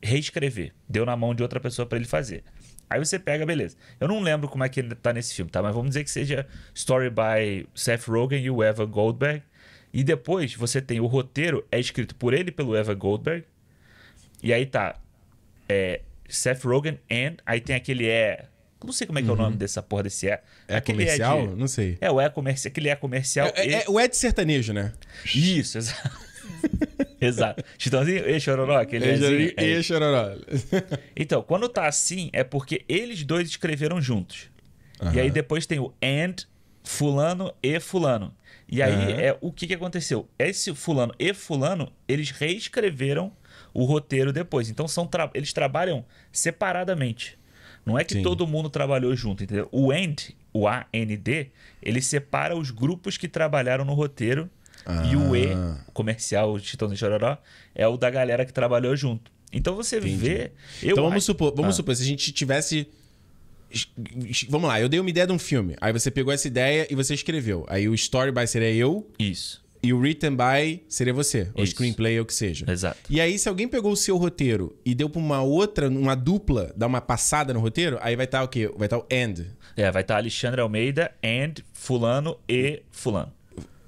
reescrever. Deu na mão de outra pessoa para ele fazer. Aí você pega, beleza. Eu não lembro como é que ele tá nesse filme, tá? Mas vamos dizer que seja story by Seth Rogen e o Evan Goldberg. E depois você tem o roteiro, é escrito por ele pelo Evan Goldberg. E aí tá. É, Seth Rogen and. Aí tem aquele é não sei como é que uhum. é o uhum. nome dessa porra desse é. É aquele comercial? É de... Não sei. É, o é comercial. Aquele é comercial. É, ele... É, é, o é de sertanejo, né? Isso, exato. exato. Chitãozinho e Chororó, aquele Ejorim, é. E Chororó. então, quando tá assim, é porque eles dois escreveram juntos. Uhum. E aí depois tem o and, fulano e fulano. E aí uhum. é o que, que aconteceu? Esse fulano e fulano, eles reescreveram o roteiro depois. Então são tra... eles trabalham separadamente. Não é que Sim. todo mundo trabalhou junto, entendeu? O AND, o A N D, ele separa os grupos que trabalharam no roteiro ah. e o E, o ah. comercial, o de Chororó, é o da galera que trabalhou junto. Então você Entendi. vê. então vamos acho... supor, vamos ah. supor, se a gente tivesse. Vamos lá, eu dei uma ideia de um filme. Aí você pegou essa ideia e você escreveu. Aí o story by seria é eu. Isso. E o written by seria você, Isso. ou screenplay, ou o que seja. Exato. E aí, se alguém pegou o seu roteiro e deu pra uma outra, uma dupla, dar uma passada no roteiro, aí vai estar tá o quê? Vai estar tá o and. É, vai estar tá Alexandre Almeida, and fulano e fulano.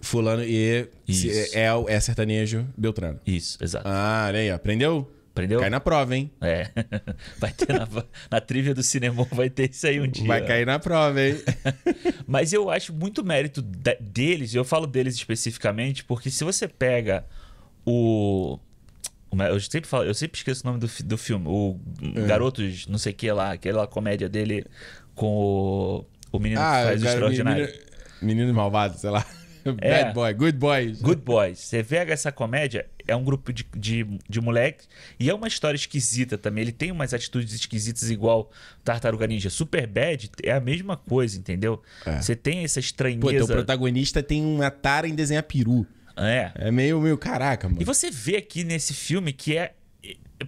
Fulano e... Isso. É, é, é sertanejo Beltrano. Isso, exato. Ah, olha aí, aprendeu? Aprendeu? Cai na prova, hein? É. Vai ter na, na trivia do cinema, vai ter isso aí um dia. Vai cair na prova, hein? Mas eu acho muito mérito deles, e eu falo deles especificamente, porque se você pega o. Eu sempre, falo, eu sempre esqueço o nome do, do filme. O é. Garotos, não sei o que lá, aquela comédia dele com o, o menino ah, que faz o extraordinário. Menino, menino malvado, sei lá. É. Bad boy, good boys. Good boys. Você pega essa comédia, é um grupo de, de, de moleque e é uma história esquisita também. Ele tem umas atitudes esquisitas igual Tartaruga Ninja. Super Bad é a mesma coisa, entendeu? É. Você tem essa então estranheza. Pô, teu o protagonista tem uma tara em desenhar peru. É. É meio, meio caraca, mano. E você vê aqui nesse filme que é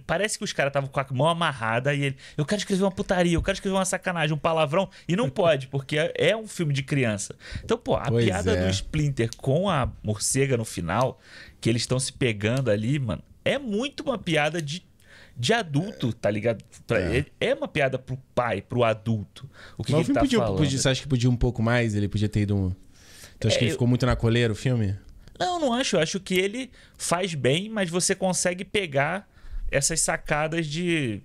Parece que os caras estavam com a mão amarrada e ele. Eu quero escrever uma putaria, eu quero escrever uma sacanagem, um palavrão. E não pode, porque é, um filme de criança. Então, pô, a pois piada é. do Splinter com a morcega no final, que eles estão se pegando ali, mano, é muito uma piada de de adulto, tá ligado? Pra é. Ele, é uma piada pro pai, pro adulto. O que, Mas que o filme tá podia, falando? Podia, você acha que podia um pouco mais? Ele podia ter ido um. Então é, acho que ele ficou muito na coleira o filme? Não, não acho. Eu acho que ele faz bem, mas você consegue pegar essas sacadas de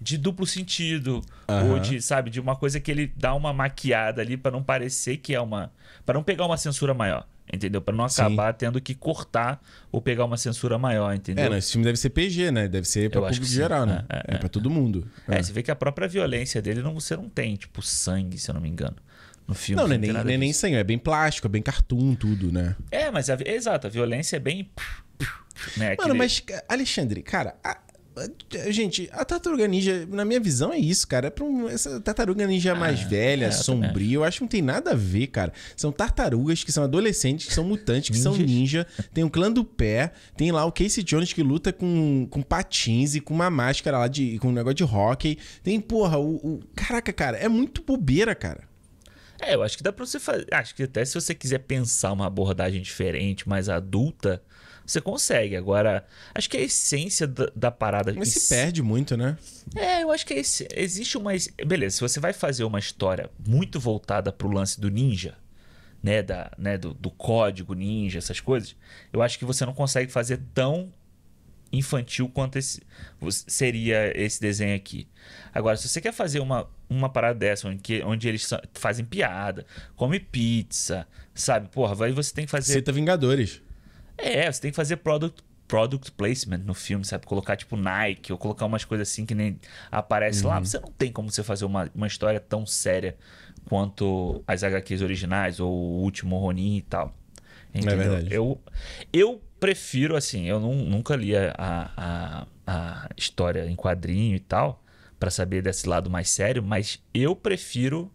de duplo sentido uhum. ou de sabe de uma coisa que ele dá uma maquiada ali para não parecer que é uma para não pegar uma censura maior entendeu para não acabar sim. tendo que cortar ou pegar uma censura maior entendeu é não, esse filme deve ser PG né deve ser para público geral né é, é, é, é. para todo mundo é. é. você vê que a própria violência dele não você não tem tipo sangue se eu não me engano no filme. Não, não, é nem, nem sangue, é bem plástico, é bem cartoon, tudo, né? É, mas a, exato, a violência é bem. Né? Mano, Aquele... mas, Alexandre, cara, a... Gente, a tartaruga ninja, na minha visão, é isso, cara. É pra um, essa tartaruga ninja ah, mais velha, é, sombria, eu acho que não tem nada a ver, cara. São tartarugas que são adolescentes, que são mutantes, que são ninja. Tem o um clã do pé, tem lá o Casey Jones que luta com, com patins e com uma máscara lá de. com um negócio de hockey. Tem, porra, o. o... Caraca, cara, é muito bobeira, cara. É, eu acho que dá pra você fazer. Acho que até se você quiser pensar uma abordagem diferente, mais adulta, você consegue. Agora, acho que a essência da, da parada. Mas se perde muito, né? É, eu acho que esse, existe uma. Beleza, se você vai fazer uma história muito voltada pro lance do ninja, né? Da, né do, do código ninja, essas coisas, eu acho que você não consegue fazer tão infantil quanto esse, seria esse desenho aqui. Agora, se você quer fazer uma, uma parada dessa, onde, onde eles fazem piada, come pizza, sabe? Porra, aí você tem que fazer. Cita Vingadores. É, você tem que fazer product, product placement no filme, sabe? Colocar tipo Nike ou colocar umas coisas assim que nem aparece uhum. lá. Você não tem como você fazer uma, uma história tão séria quanto as HQs originais ou o último Ronin e tal. É Entendeu? É verdade. Eu, eu prefiro, assim, eu não, nunca li a, a, a história em quadrinho e tal, para saber desse lado mais sério, mas eu prefiro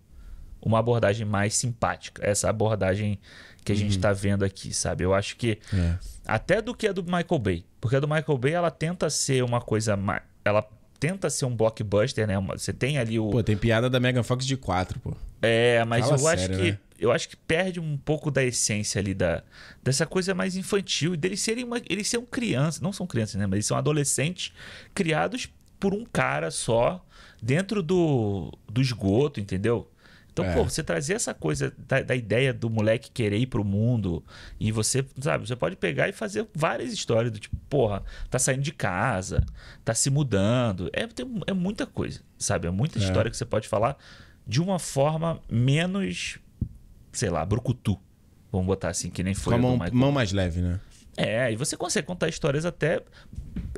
uma abordagem mais simpática. Essa abordagem que a uhum. gente está vendo aqui, sabe? Eu acho que. É. Até do que a do Michael Bay. Porque a do Michael Bay, ela tenta ser uma coisa. mais Ela tenta ser um blockbuster, né? Você tem ali o. Pô, tem piada da Megan Fox de 4, pô. É, mas Fala eu sério, acho que. Né? eu acho que perde um pouco da essência ali da, dessa coisa mais infantil, deles serem uma, eles são crianças, não são crianças, né, mas eles são adolescentes criados por um cara só dentro do, do esgoto, entendeu? Então, é. pô, você trazer essa coisa da, da, ideia do moleque querer ir pro mundo e você, sabe, você pode pegar e fazer várias histórias do tipo, porra, tá saindo de casa, tá se mudando. É, tem, é muita coisa, sabe? É muita é. história que você pode falar de uma forma menos sei lá, brucutu. Vamos botar assim, que nem foi. Com a mão, mão mais leve, né? É, e você consegue contar histórias até,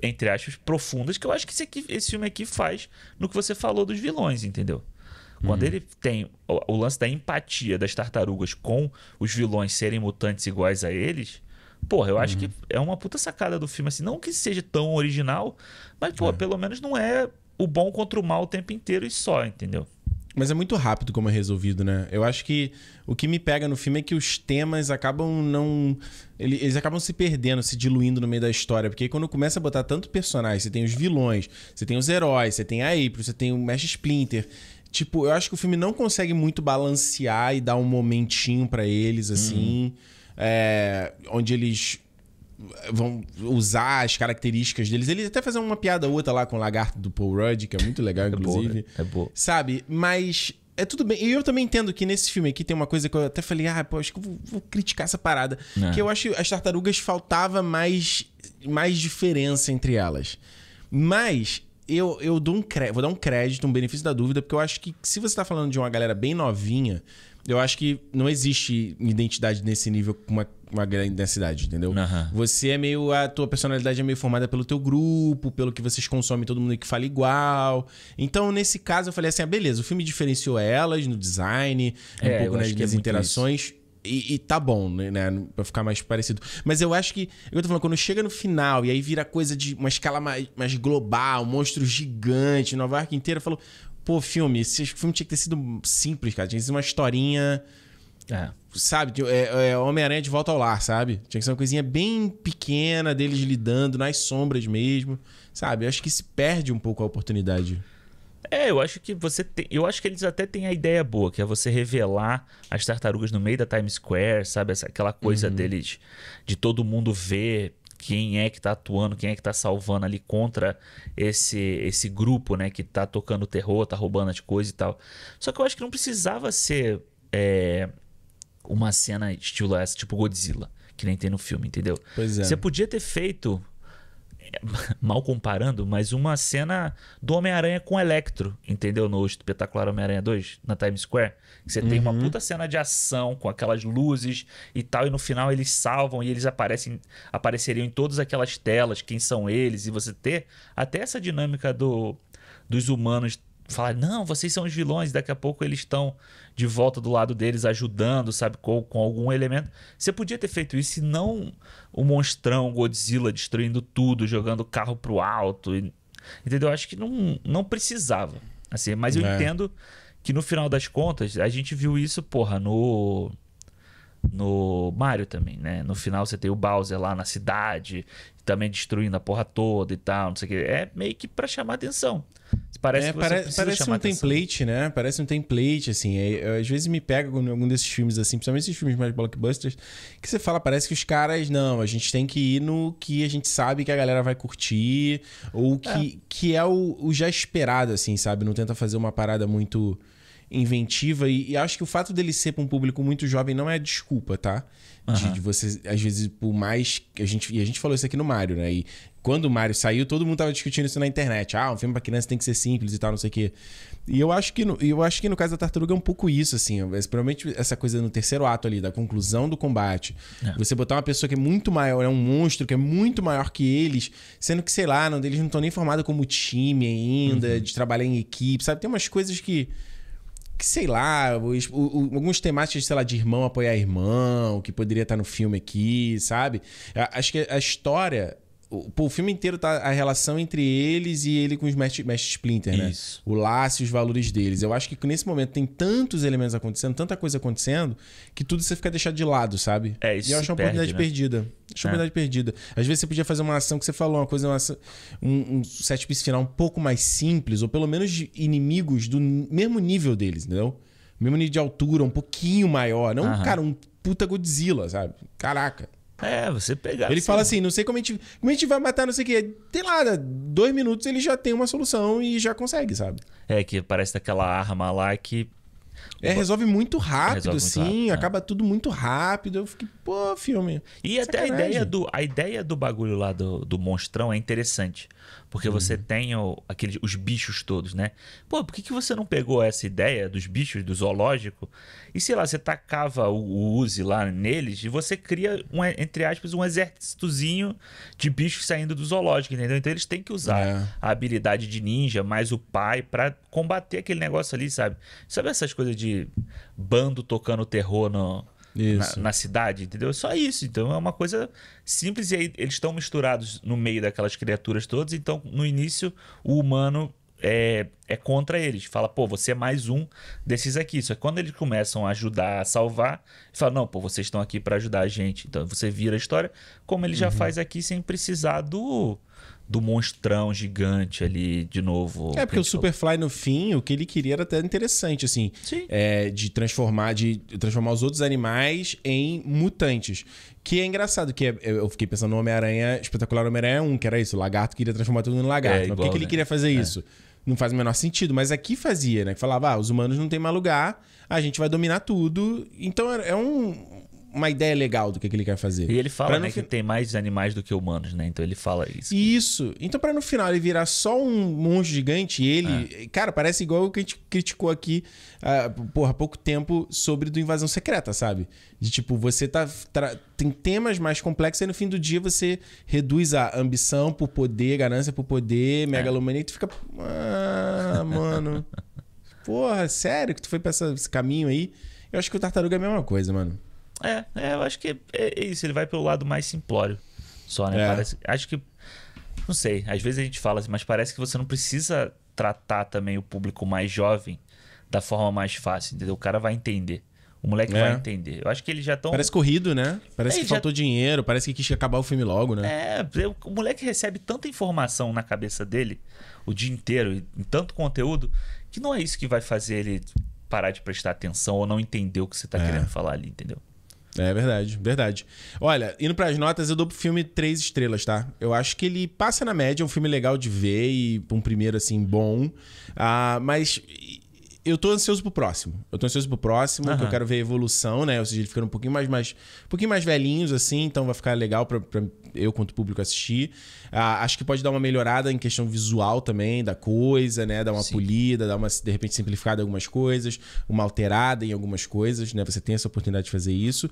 entre aspas, profundas, que eu acho que esse, aqui, esse filme aqui faz no que você falou dos vilões, entendeu? Quando uhum. ele tem o, o, lance da empatia das tartarugas com os vilões serem mutantes iguais a eles, porra, eu acho uhum. que é uma puta sacada do filme, assim. Não que seja tão original, mas, pô, é. pelo menos não é o bom contra o mal o tempo inteiro e só, entendeu? Mas é muito rápido como é resolvido, né? Eu acho que o que me pega no filme é que os temas acabam não. Eles acabam se perdendo, se diluindo no meio da história. Porque aí quando começa a botar tanto personagem, você tem os vilões, você tem os heróis, você tem a April, você tem o Mesh Splinter. Tipo, eu acho que o filme não consegue muito balancear e dar um momentinho para eles, assim. Uhum. É, onde eles vão usar as características deles. Eles até fazem uma piada outra lá com o lagarto do Paul Rudd, que é muito legal, inclusive. É boa, né? é boa. Sabe? Mas é tudo bem. E eu também entendo que nesse filme aqui tem uma coisa que eu até falei, ah, pô, acho que eu vou, vou criticar essa parada. É. Que eu acho que as tartarugas faltava mais, mais diferença entre elas. Mas eu, eu dou um crédito, vou dar um crédito, um benefício da dúvida, porque eu acho que se você tá falando de uma galera bem novinha, eu acho que não existe identidade nesse nível com uma uma grande densidade, entendeu? Uhum. Você é meio. A tua personalidade é meio formada pelo teu grupo, pelo que vocês consomem, todo mundo que fala igual. Então, nesse caso, eu falei assim: ah, beleza, o filme diferenciou elas no design, é, um pouco nas, é minhas é interações. Isso. E, e, tá bom, né, né? Pra ficar mais parecido. Mas eu acho que. Eu tô falando, quando chega no final e aí vira coisa de uma escala mais, mais global, um monstro gigante, Nova York inteira, falou. Pô, filme, esse filme tinha que ter sido simples, cara. Tinha que ser uma historinha é. Sabe, é, é Homem-Aranha de volta ao lar, sabe? Tinha que ser uma coisinha bem pequena deles lidando nas sombras mesmo, sabe? Eu acho que se perde um pouco a oportunidade. É, eu acho que você tem, eu acho que eles até têm a ideia boa, que é você revelar as tartarugas no meio da Times Square, sabe, Essa, aquela coisa uhum. deles de todo mundo ver quem é que tá atuando, quem é que tá salvando ali contra esse esse grupo, né, que tá tocando terror, tá roubando as coisas e tal. Só que eu acho que não precisava ser é, uma cena estilo essa, tipo Godzilla, que nem tem no filme, entendeu? Pois é. Você podia ter feito, mal comparando, mas uma cena do Homem-Aranha com Electro, entendeu? No espetacular Homem-Aranha 2, na Times Square. Que você uhum. tem uma uhum. puta cena de ação com aquelas luzes e tal, e no final eles salvam e eles aparecem, apareceriam em todas aquelas telas, quem são eles, e você ter até essa dinâmica do, dos humanos falar, não, vocês são os vilões, daqui a pouco eles estão de volta do lado deles ajudando, sabe, com, com algum elemento. Você podia ter feito isso e não o monstrão Godzilla destruindo tudo, jogando o carro pro alto. E, entendeu? Acho que não, não precisava. Assim, mas eu é. entendo que no final das contas, a gente viu isso, porra, no no Mario também, né? No final você tem o Bowser lá na cidade, também destruindo a porra toda e tal, não sei o que. É meio que para chamar atenção. Parece, é, parece um template, né? Parece um template, assim. É, é às vezes me pega em algum desses filmes, assim, principalmente esses filmes mais blockbusters, que você fala, parece que os caras, não, a gente tem que ir no que a gente sabe que a galera vai curtir, ou que é, que é o, o já esperado, assim, sabe? Não tenta fazer uma parada muito inventiva. E, e, acho que o fato dele ser para um público muito jovem não é desculpa, tá? De, uhum. de, você, às vezes, por mais. A gente, e a gente falou isso aqui no Mario, né? E quando o Mario saiu, todo mundo tava discutindo isso na internet. Ah, um filme pra criança tem que ser simples e tal, não sei o quê. E eu acho que no, eu acho que no caso da tartaruga é um pouco isso, assim. É, provavelmente essa coisa no terceiro ato ali, da conclusão do combate. É. Você botar uma pessoa que é muito maior, é um monstro que é muito maior que eles, sendo que, sei lá, não, eles não estão nem formados como time ainda, uhum. de trabalhar em equipe, sabe? Tem umas coisas que que, sei lá, os, o, o, alguns temáticos, sei lá, de irmão apoiar irmão, que poderia estar tá no filme aqui, sabe? Acho que a história Pô, o filme inteiro tá a relação entre eles e ele com os Mestre, mestre Splinter, né? Isso. O laço e os valores deles. Eu acho que nesse momento tem tantos elementos acontecendo, tanta coisa acontecendo, que tudo você fica deixado de lado, sabe? É, isso E eu acho uma perde, oportunidade né? perdida. Acho uma é. oportunidade perdida. Às vezes você podia fazer uma ação que você falou, uma coisa, uma, um, um set piece final um pouco mais simples, ou pelo menos de inimigos do mesmo nível deles, entendeu? Mesmo nível de altura, um pouquinho maior. Não, cara, um puta Godzilla, sabe? Caraca. É, você pegar. Ele assim, fala assim: não sei como a gente, como a gente vai matar, não sei o quê. Tem lá, dois minutos ele já tem uma solução e já consegue, sabe? É, que parece daquela arma lá que. É, resolve muito rápido, resolve muito sim. né? Acaba tudo muito rápido. Eu fiquei, pô, filme. E sacanagem. até a ideia, do, a ideia do bagulho lá do, do monstrão é interessante. Porque uhum. você tem o, aqueles, os bichos todos, né? Pô, por que, que você não pegou essa ideia dos bichos, do zoológico? E sei lá, você tacava o, o Uzi lá neles e você cria, um, entre aspas, um exércitozinho de bichos saindo do zoológico, entendeu? Então eles têm que usar é. a habilidade de ninja, mais o pai, para combater aquele negócio ali, sabe? Sabe essas coisas de bando tocando terror no na, na, cidade, entendeu? Só isso. Então é uma coisa simples e aí eles estão misturados no meio daquelas criaturas todas. Então no início o humano é, é contra eles. Fala, pô, você é mais um desses aqui. Só que quando eles começam a ajudar, a salvar, fala, não, pô, vocês estão aqui para ajudar a gente. Então você vira a história como ele já uhum. faz aqui sem precisar do do monstrão gigante ali de novo. É porque o Superfly no fim, o que ele queria era até interessante assim, Sim. É, de transformar de transformar os outros animais em mutantes. Que é engraçado, que é, é eu fiquei pensando no Homem-Aranha, espetacular Homem-Aranha 1, é que era isso, o lagarto queria transformar tudo em lagarto. É, igual, por que, né? que, ele né? queria fazer é. isso? Não faz o menor sentido, mas aqui fazia, né? Que falava, ah, os humanos não tem mais lugar, a gente vai dominar tudo. Então é um, uma ideia legal do que, que ele quer fazer. E ele fala né, fi... que tem mais animais do que humanos, né? Então ele fala isso. Isso. Então para no final ele virar só um monstro gigante, ele... É. Cara, parece igual o que a gente criticou aqui, uh, porra, há pouco tempo sobre do Invasão Secreta, sabe? De tipo, você tá... Tra... Tem temas mais complexos e no fim do dia você reduz a ambição por poder, ganância por poder, é. megalomania é. e tu fica... Ah, mano... Porra, sério que tu foi pra essa, esse caminho aí? Eu acho que o Tartaruga é a mesma coisa, mano. É, é, eu acho que é, é isso. Ele vai pelo lado mais simplório. Só, né? É. Parece, acho que. Não sei. Às vezes a gente fala assim, mas parece que você não precisa tratar também o público mais jovem da forma mais fácil, entendeu? O cara vai entender. O moleque é. vai entender. Eu acho que eles já estão. Parece corrido, né? Parece é, que faltou dinheiro, parece que quis acabar o filme logo, né? É, o moleque recebe tanta informação na cabeça dele o dia inteiro, em tanto conteúdo, que não é isso que vai fazer ele parar de prestar atenção ou não entender o que você está é. querendo falar ali, entendeu? É verdade, verdade. Olha, indo para as notas, eu dou pro filme três estrelas, tá? Eu acho que ele passa na média, é um filme legal de ver e um primeiro, assim, bom. Ah, mas eu tô ansioso pro próximo. Eu tô ansioso pro próximo, uhum. que eu quero ver a evolução, né? Ou seja, ele ficando um pouquinho mais, mais um pouquinho mais velhinhos, assim, então vai ficar legal pra, pra eu quanto público assistir. Ah, acho que pode dar uma melhorada em questão visual também da coisa, né? Dar uma Sim. polida, dar uma, de repente, simplificada em algumas coisas, uma alterada em algumas coisas, né? Você tem essa oportunidade de fazer isso.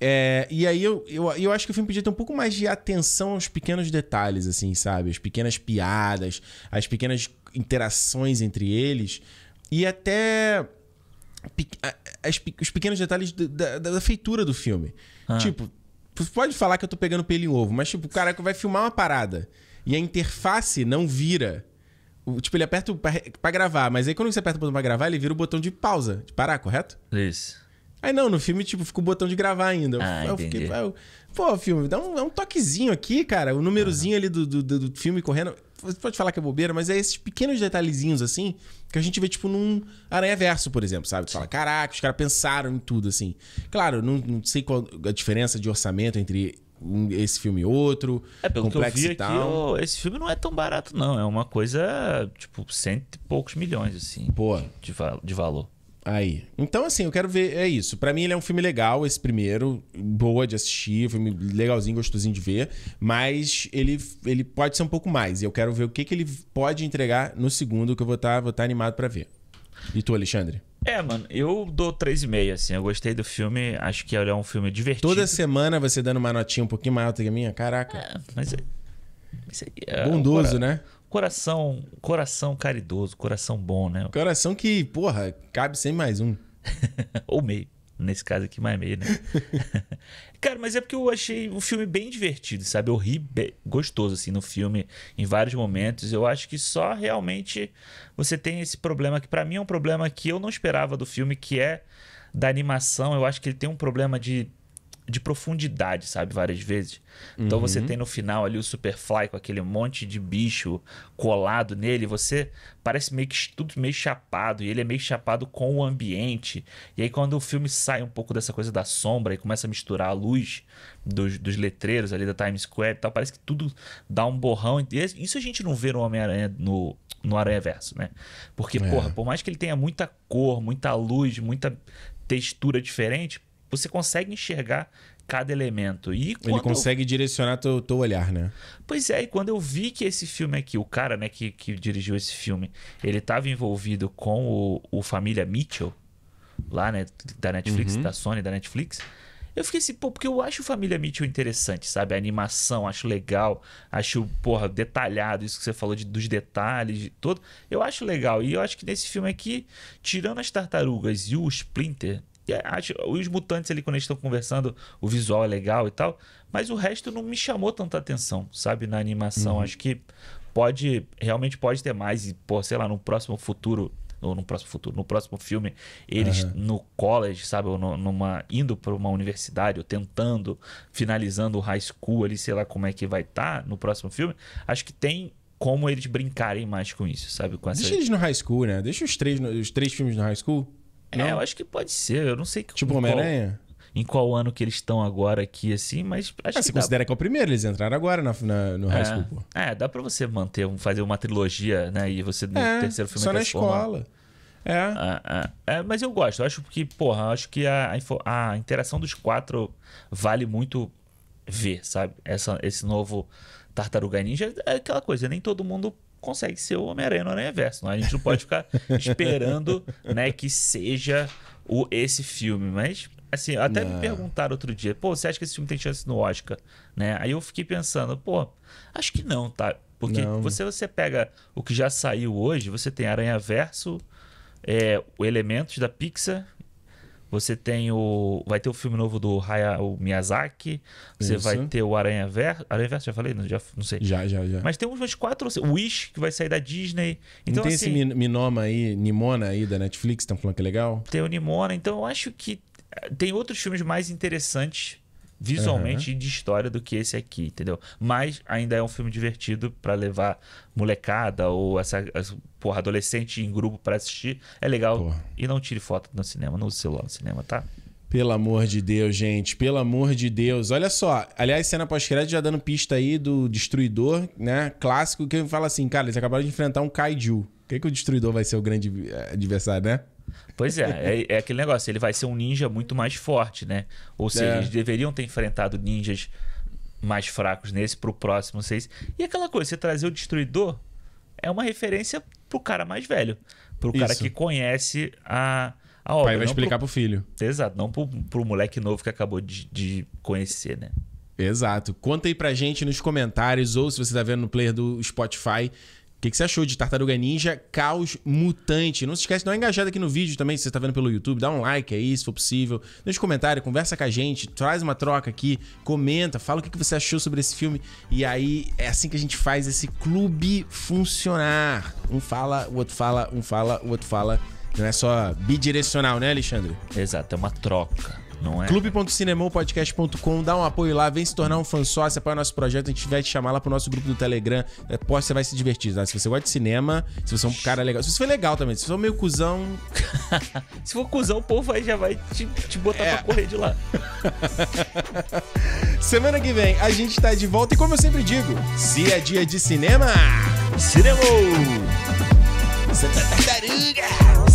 É, e aí eu, eu, eu acho que o filme podia ter um pouco mais de atenção aos pequenos detalhes, assim, sabe? As pequenas piadas, as pequenas interações entre eles. E até as, os pequenos detalhes da, da, da feitura do filme. Ah. Tipo, Tipo, pode falar que eu tô pegando pelo em ovo, mas tipo, o cara vai filmar uma parada e a interface não vira. O, tipo, ele aperta para gravar, mas aí quando você aperta o botão pra gravar, ele vira o botão de pausa, de parar, correto? Isso. Aí não, no filme, tipo, fica o botão de gravar ainda. Ah, eu Fiquei, eu, Pô, filme, dá um, um, toquezinho aqui, cara. O númerozinho uhum. ali do, do, do filme correndo. Você pode falar que é bobeira, mas é esses pequenos detalhezinhos assim que a gente vê, tipo, num Aranha Verso, por exemplo, sabe? Tu fala, caraca, os caras pensaram em tudo, assim. Claro, não, não sei qual a diferença de orçamento entre esse filme e outro. É, pelo que eu vi aqui, esse filme não é tão barato, não. É uma coisa, tipo, cento e poucos milhões, assim. Boa. De, de valor. Aí. Então, assim, eu quero ver. É isso. Para mim, ele é um filme legal, esse primeiro. Boa de assistir, filme legalzinho, gostosinho de ver. Mas ele, ele pode ser um pouco mais. E eu quero ver o que, que ele pode entregar no segundo, que eu vou estar tá, vou tá animado para ver. E tu, Alexandre? É, mano, eu dou 3,5, assim. Eu gostei do filme, acho que ele é um filme divertido. Toda semana você dando uma notinha um pouquinho maior do que a minha? Caraca. É, mas. É, isso aí é Bondoso, né? Coração, coração caridoso, coração bom, né? Coração que, porra, cabe sem mais um. Ou meio. Nesse caso aqui, mais meio, né? Cara, mas é porque eu achei o filme bem divertido, sabe? Eu ri gostoso, assim, no filme, em vários momentos. Eu acho que só realmente você tem esse problema, que para mim é um problema que eu não esperava do filme, que é da animação. Eu acho que ele tem um problema de de profundidade, sabe? Várias vezes. Então uhum. você tem no final ali o Superfly com aquele monte de bicho colado nele. Você parece meio que tudo meio chapado. E ele é meio chapado com o ambiente. E aí quando o filme sai um pouco dessa coisa da sombra e começa a misturar a luz dos, dos letreiros ali da Times Square e tal, parece que tudo dá um borrão. E é, isso a gente não vê no Homem-Aranha no, no Aranha Verso, né? Porque, é. porra, por mais que ele tenha muita cor, muita luz, muita textura diferente, você consegue enxergar cada elemento. E Ele consegue direcionar teu, teu olhar, né? Pois é, e quando eu vi que esse filme aqui, o cara né, que, que dirigiu esse filme, ele estava envolvido com o, o Família Mitchell, lá, né? Da Netflix, uhum. da Sony, da Netflix. Eu fiquei assim, pô, porque eu acho Família Mitchell interessante, sabe? A animação, acho legal, acho, porra, detalhado, isso que você falou de, dos detalhes, de todo. Eu acho legal. E eu acho que nesse filme aqui, tirando as tartarugas e o Splinter, é, acho, os mutantes ali, quando eles estão conversando, o visual é legal e tal. Mas o resto não me chamou tanta atenção, sabe? Na animação. Uhum. Acho que pode. Realmente pode ter mais. E, pô, sei lá, no próximo futuro. Ou no próximo futuro, no próximo filme, eles uhum. no college, sabe? Ou no, numa, indo para uma universidade, ou tentando, finalizando o high school ali, sei lá como é que vai estar tá no próximo filme. Acho que tem como eles brincarem mais com isso, sabe? Com essa... Deixa eles no high school, né? Deixa os três, os três filmes no high school. É, eu acho que pode ser. Eu não sei. Tipo Homem-Aranha? Em qual ano que eles estão agora aqui, assim, mas acho ah, que. Você considera que é o primeiro, eles entraram agora na, na no é, high school, pô. É, dá pra você manter, fazer uma trilogia, né? E você no é, terceiro filme. Só na escola. É. Ah, ah. é. Mas eu gosto. Eu acho que, porra, acho que a, a, a interação dos quatro vale muito ver, sabe? Essa, esse novo Tartaruga Ninja é aquela coisa, nem todo mundo consegue ser o Homem-Aranha no Aranha-Verso. Né? A gente não pode ficar esperando né, que seja o, esse filme, mas... Assim, até não. me é. perguntaram outro dia, pô, você acha que esse filme tem chance no Oscar? Né? Aí eu fiquei pensando, pô, acho que não, tá? Porque não. você você pega o que já saiu hoje, você tem Aranha Verso, é, o Elementos da Pixar, você tem o. Vai ter o filme novo do Hayao Miyazaki. Você Isso. vai ter o Aranha Verso. Aranha Verso, já falei? Não, já, não sei. Já, já, já. Mas tem uns quatro. Assim, o Wish, que vai sair da Disney. Então, não tem assim, esse Minoma aí, Nimona aí da Netflix, estão falando que é legal? Tem o Nimona. Então eu acho que tem outros filmes mais interessantes visualmente uhum. e de história do que esse aqui, entendeu? Mas ainda é um filme divertido para levar molecada ou essa, essa, porra adolescente em grupo para assistir. É legal. Porra. E não tire foto no cinema, não use celular no cinema, tá? Pelo amor de Deus, gente. Pelo amor de Deus. Olha só. Aliás, cena pós-crédito já dando pista aí do Destruidor, né? Clássico, que fala assim, cara, eles acabaram de enfrentar um Kaiju. O que, que o Destruidor vai ser o grande eh, adversário, né? Pois é, é, é, aquele negócio. Ele vai ser um ninja muito mais forte, né? Ou seja, é. eles deveriam ter enfrentado ninjas mais fracos nesse pro próximo seis E aquela coisa, você trazer o Destruidor é uma referência pro cara mais velho. Pro Isso. cara que conhece a, a obra. O pai vai explicar pro, pro filho. Exato, não pro, pro moleque novo que acabou de, de conhecer, né? Exato. Conta aí pra gente nos comentários ou se você tá vendo no player do Spotify que, que você achou de Tartaruga Ninja Caos Mutante? Não se esquece, dá uma engajada aqui no vídeo também, se você está vendo pelo YouTube. Dá um like aí, se for possível. Deixa um comentário, conversa com a gente, traz uma troca aqui, comenta, fala o que, que você achou sobre esse filme. E aí é assim que a gente faz esse clube funcionar. Um fala, o outro fala, um fala, o outro fala. Não é só bidirecional, né, Alexandre? Exato, é uma troca. Não é? Clube.cinemopodcast.com, dá um apoio lá, vem se tornar um fã sócio, apoia o nosso projeto, a gente vai te chamar lá pro nosso grupo do Telegram. É, você vai se divertir, tá? Se você gosta de cinema, se você é um cara legal. Se você for legal também, se você for é meio cuzão. se for cuzão, o povo aí já vai te, te botar é. pra correr de lá. Semana que vem a gente tá de volta e como eu sempre digo, se é dia de cinema, cinema! Você tá tartaruga!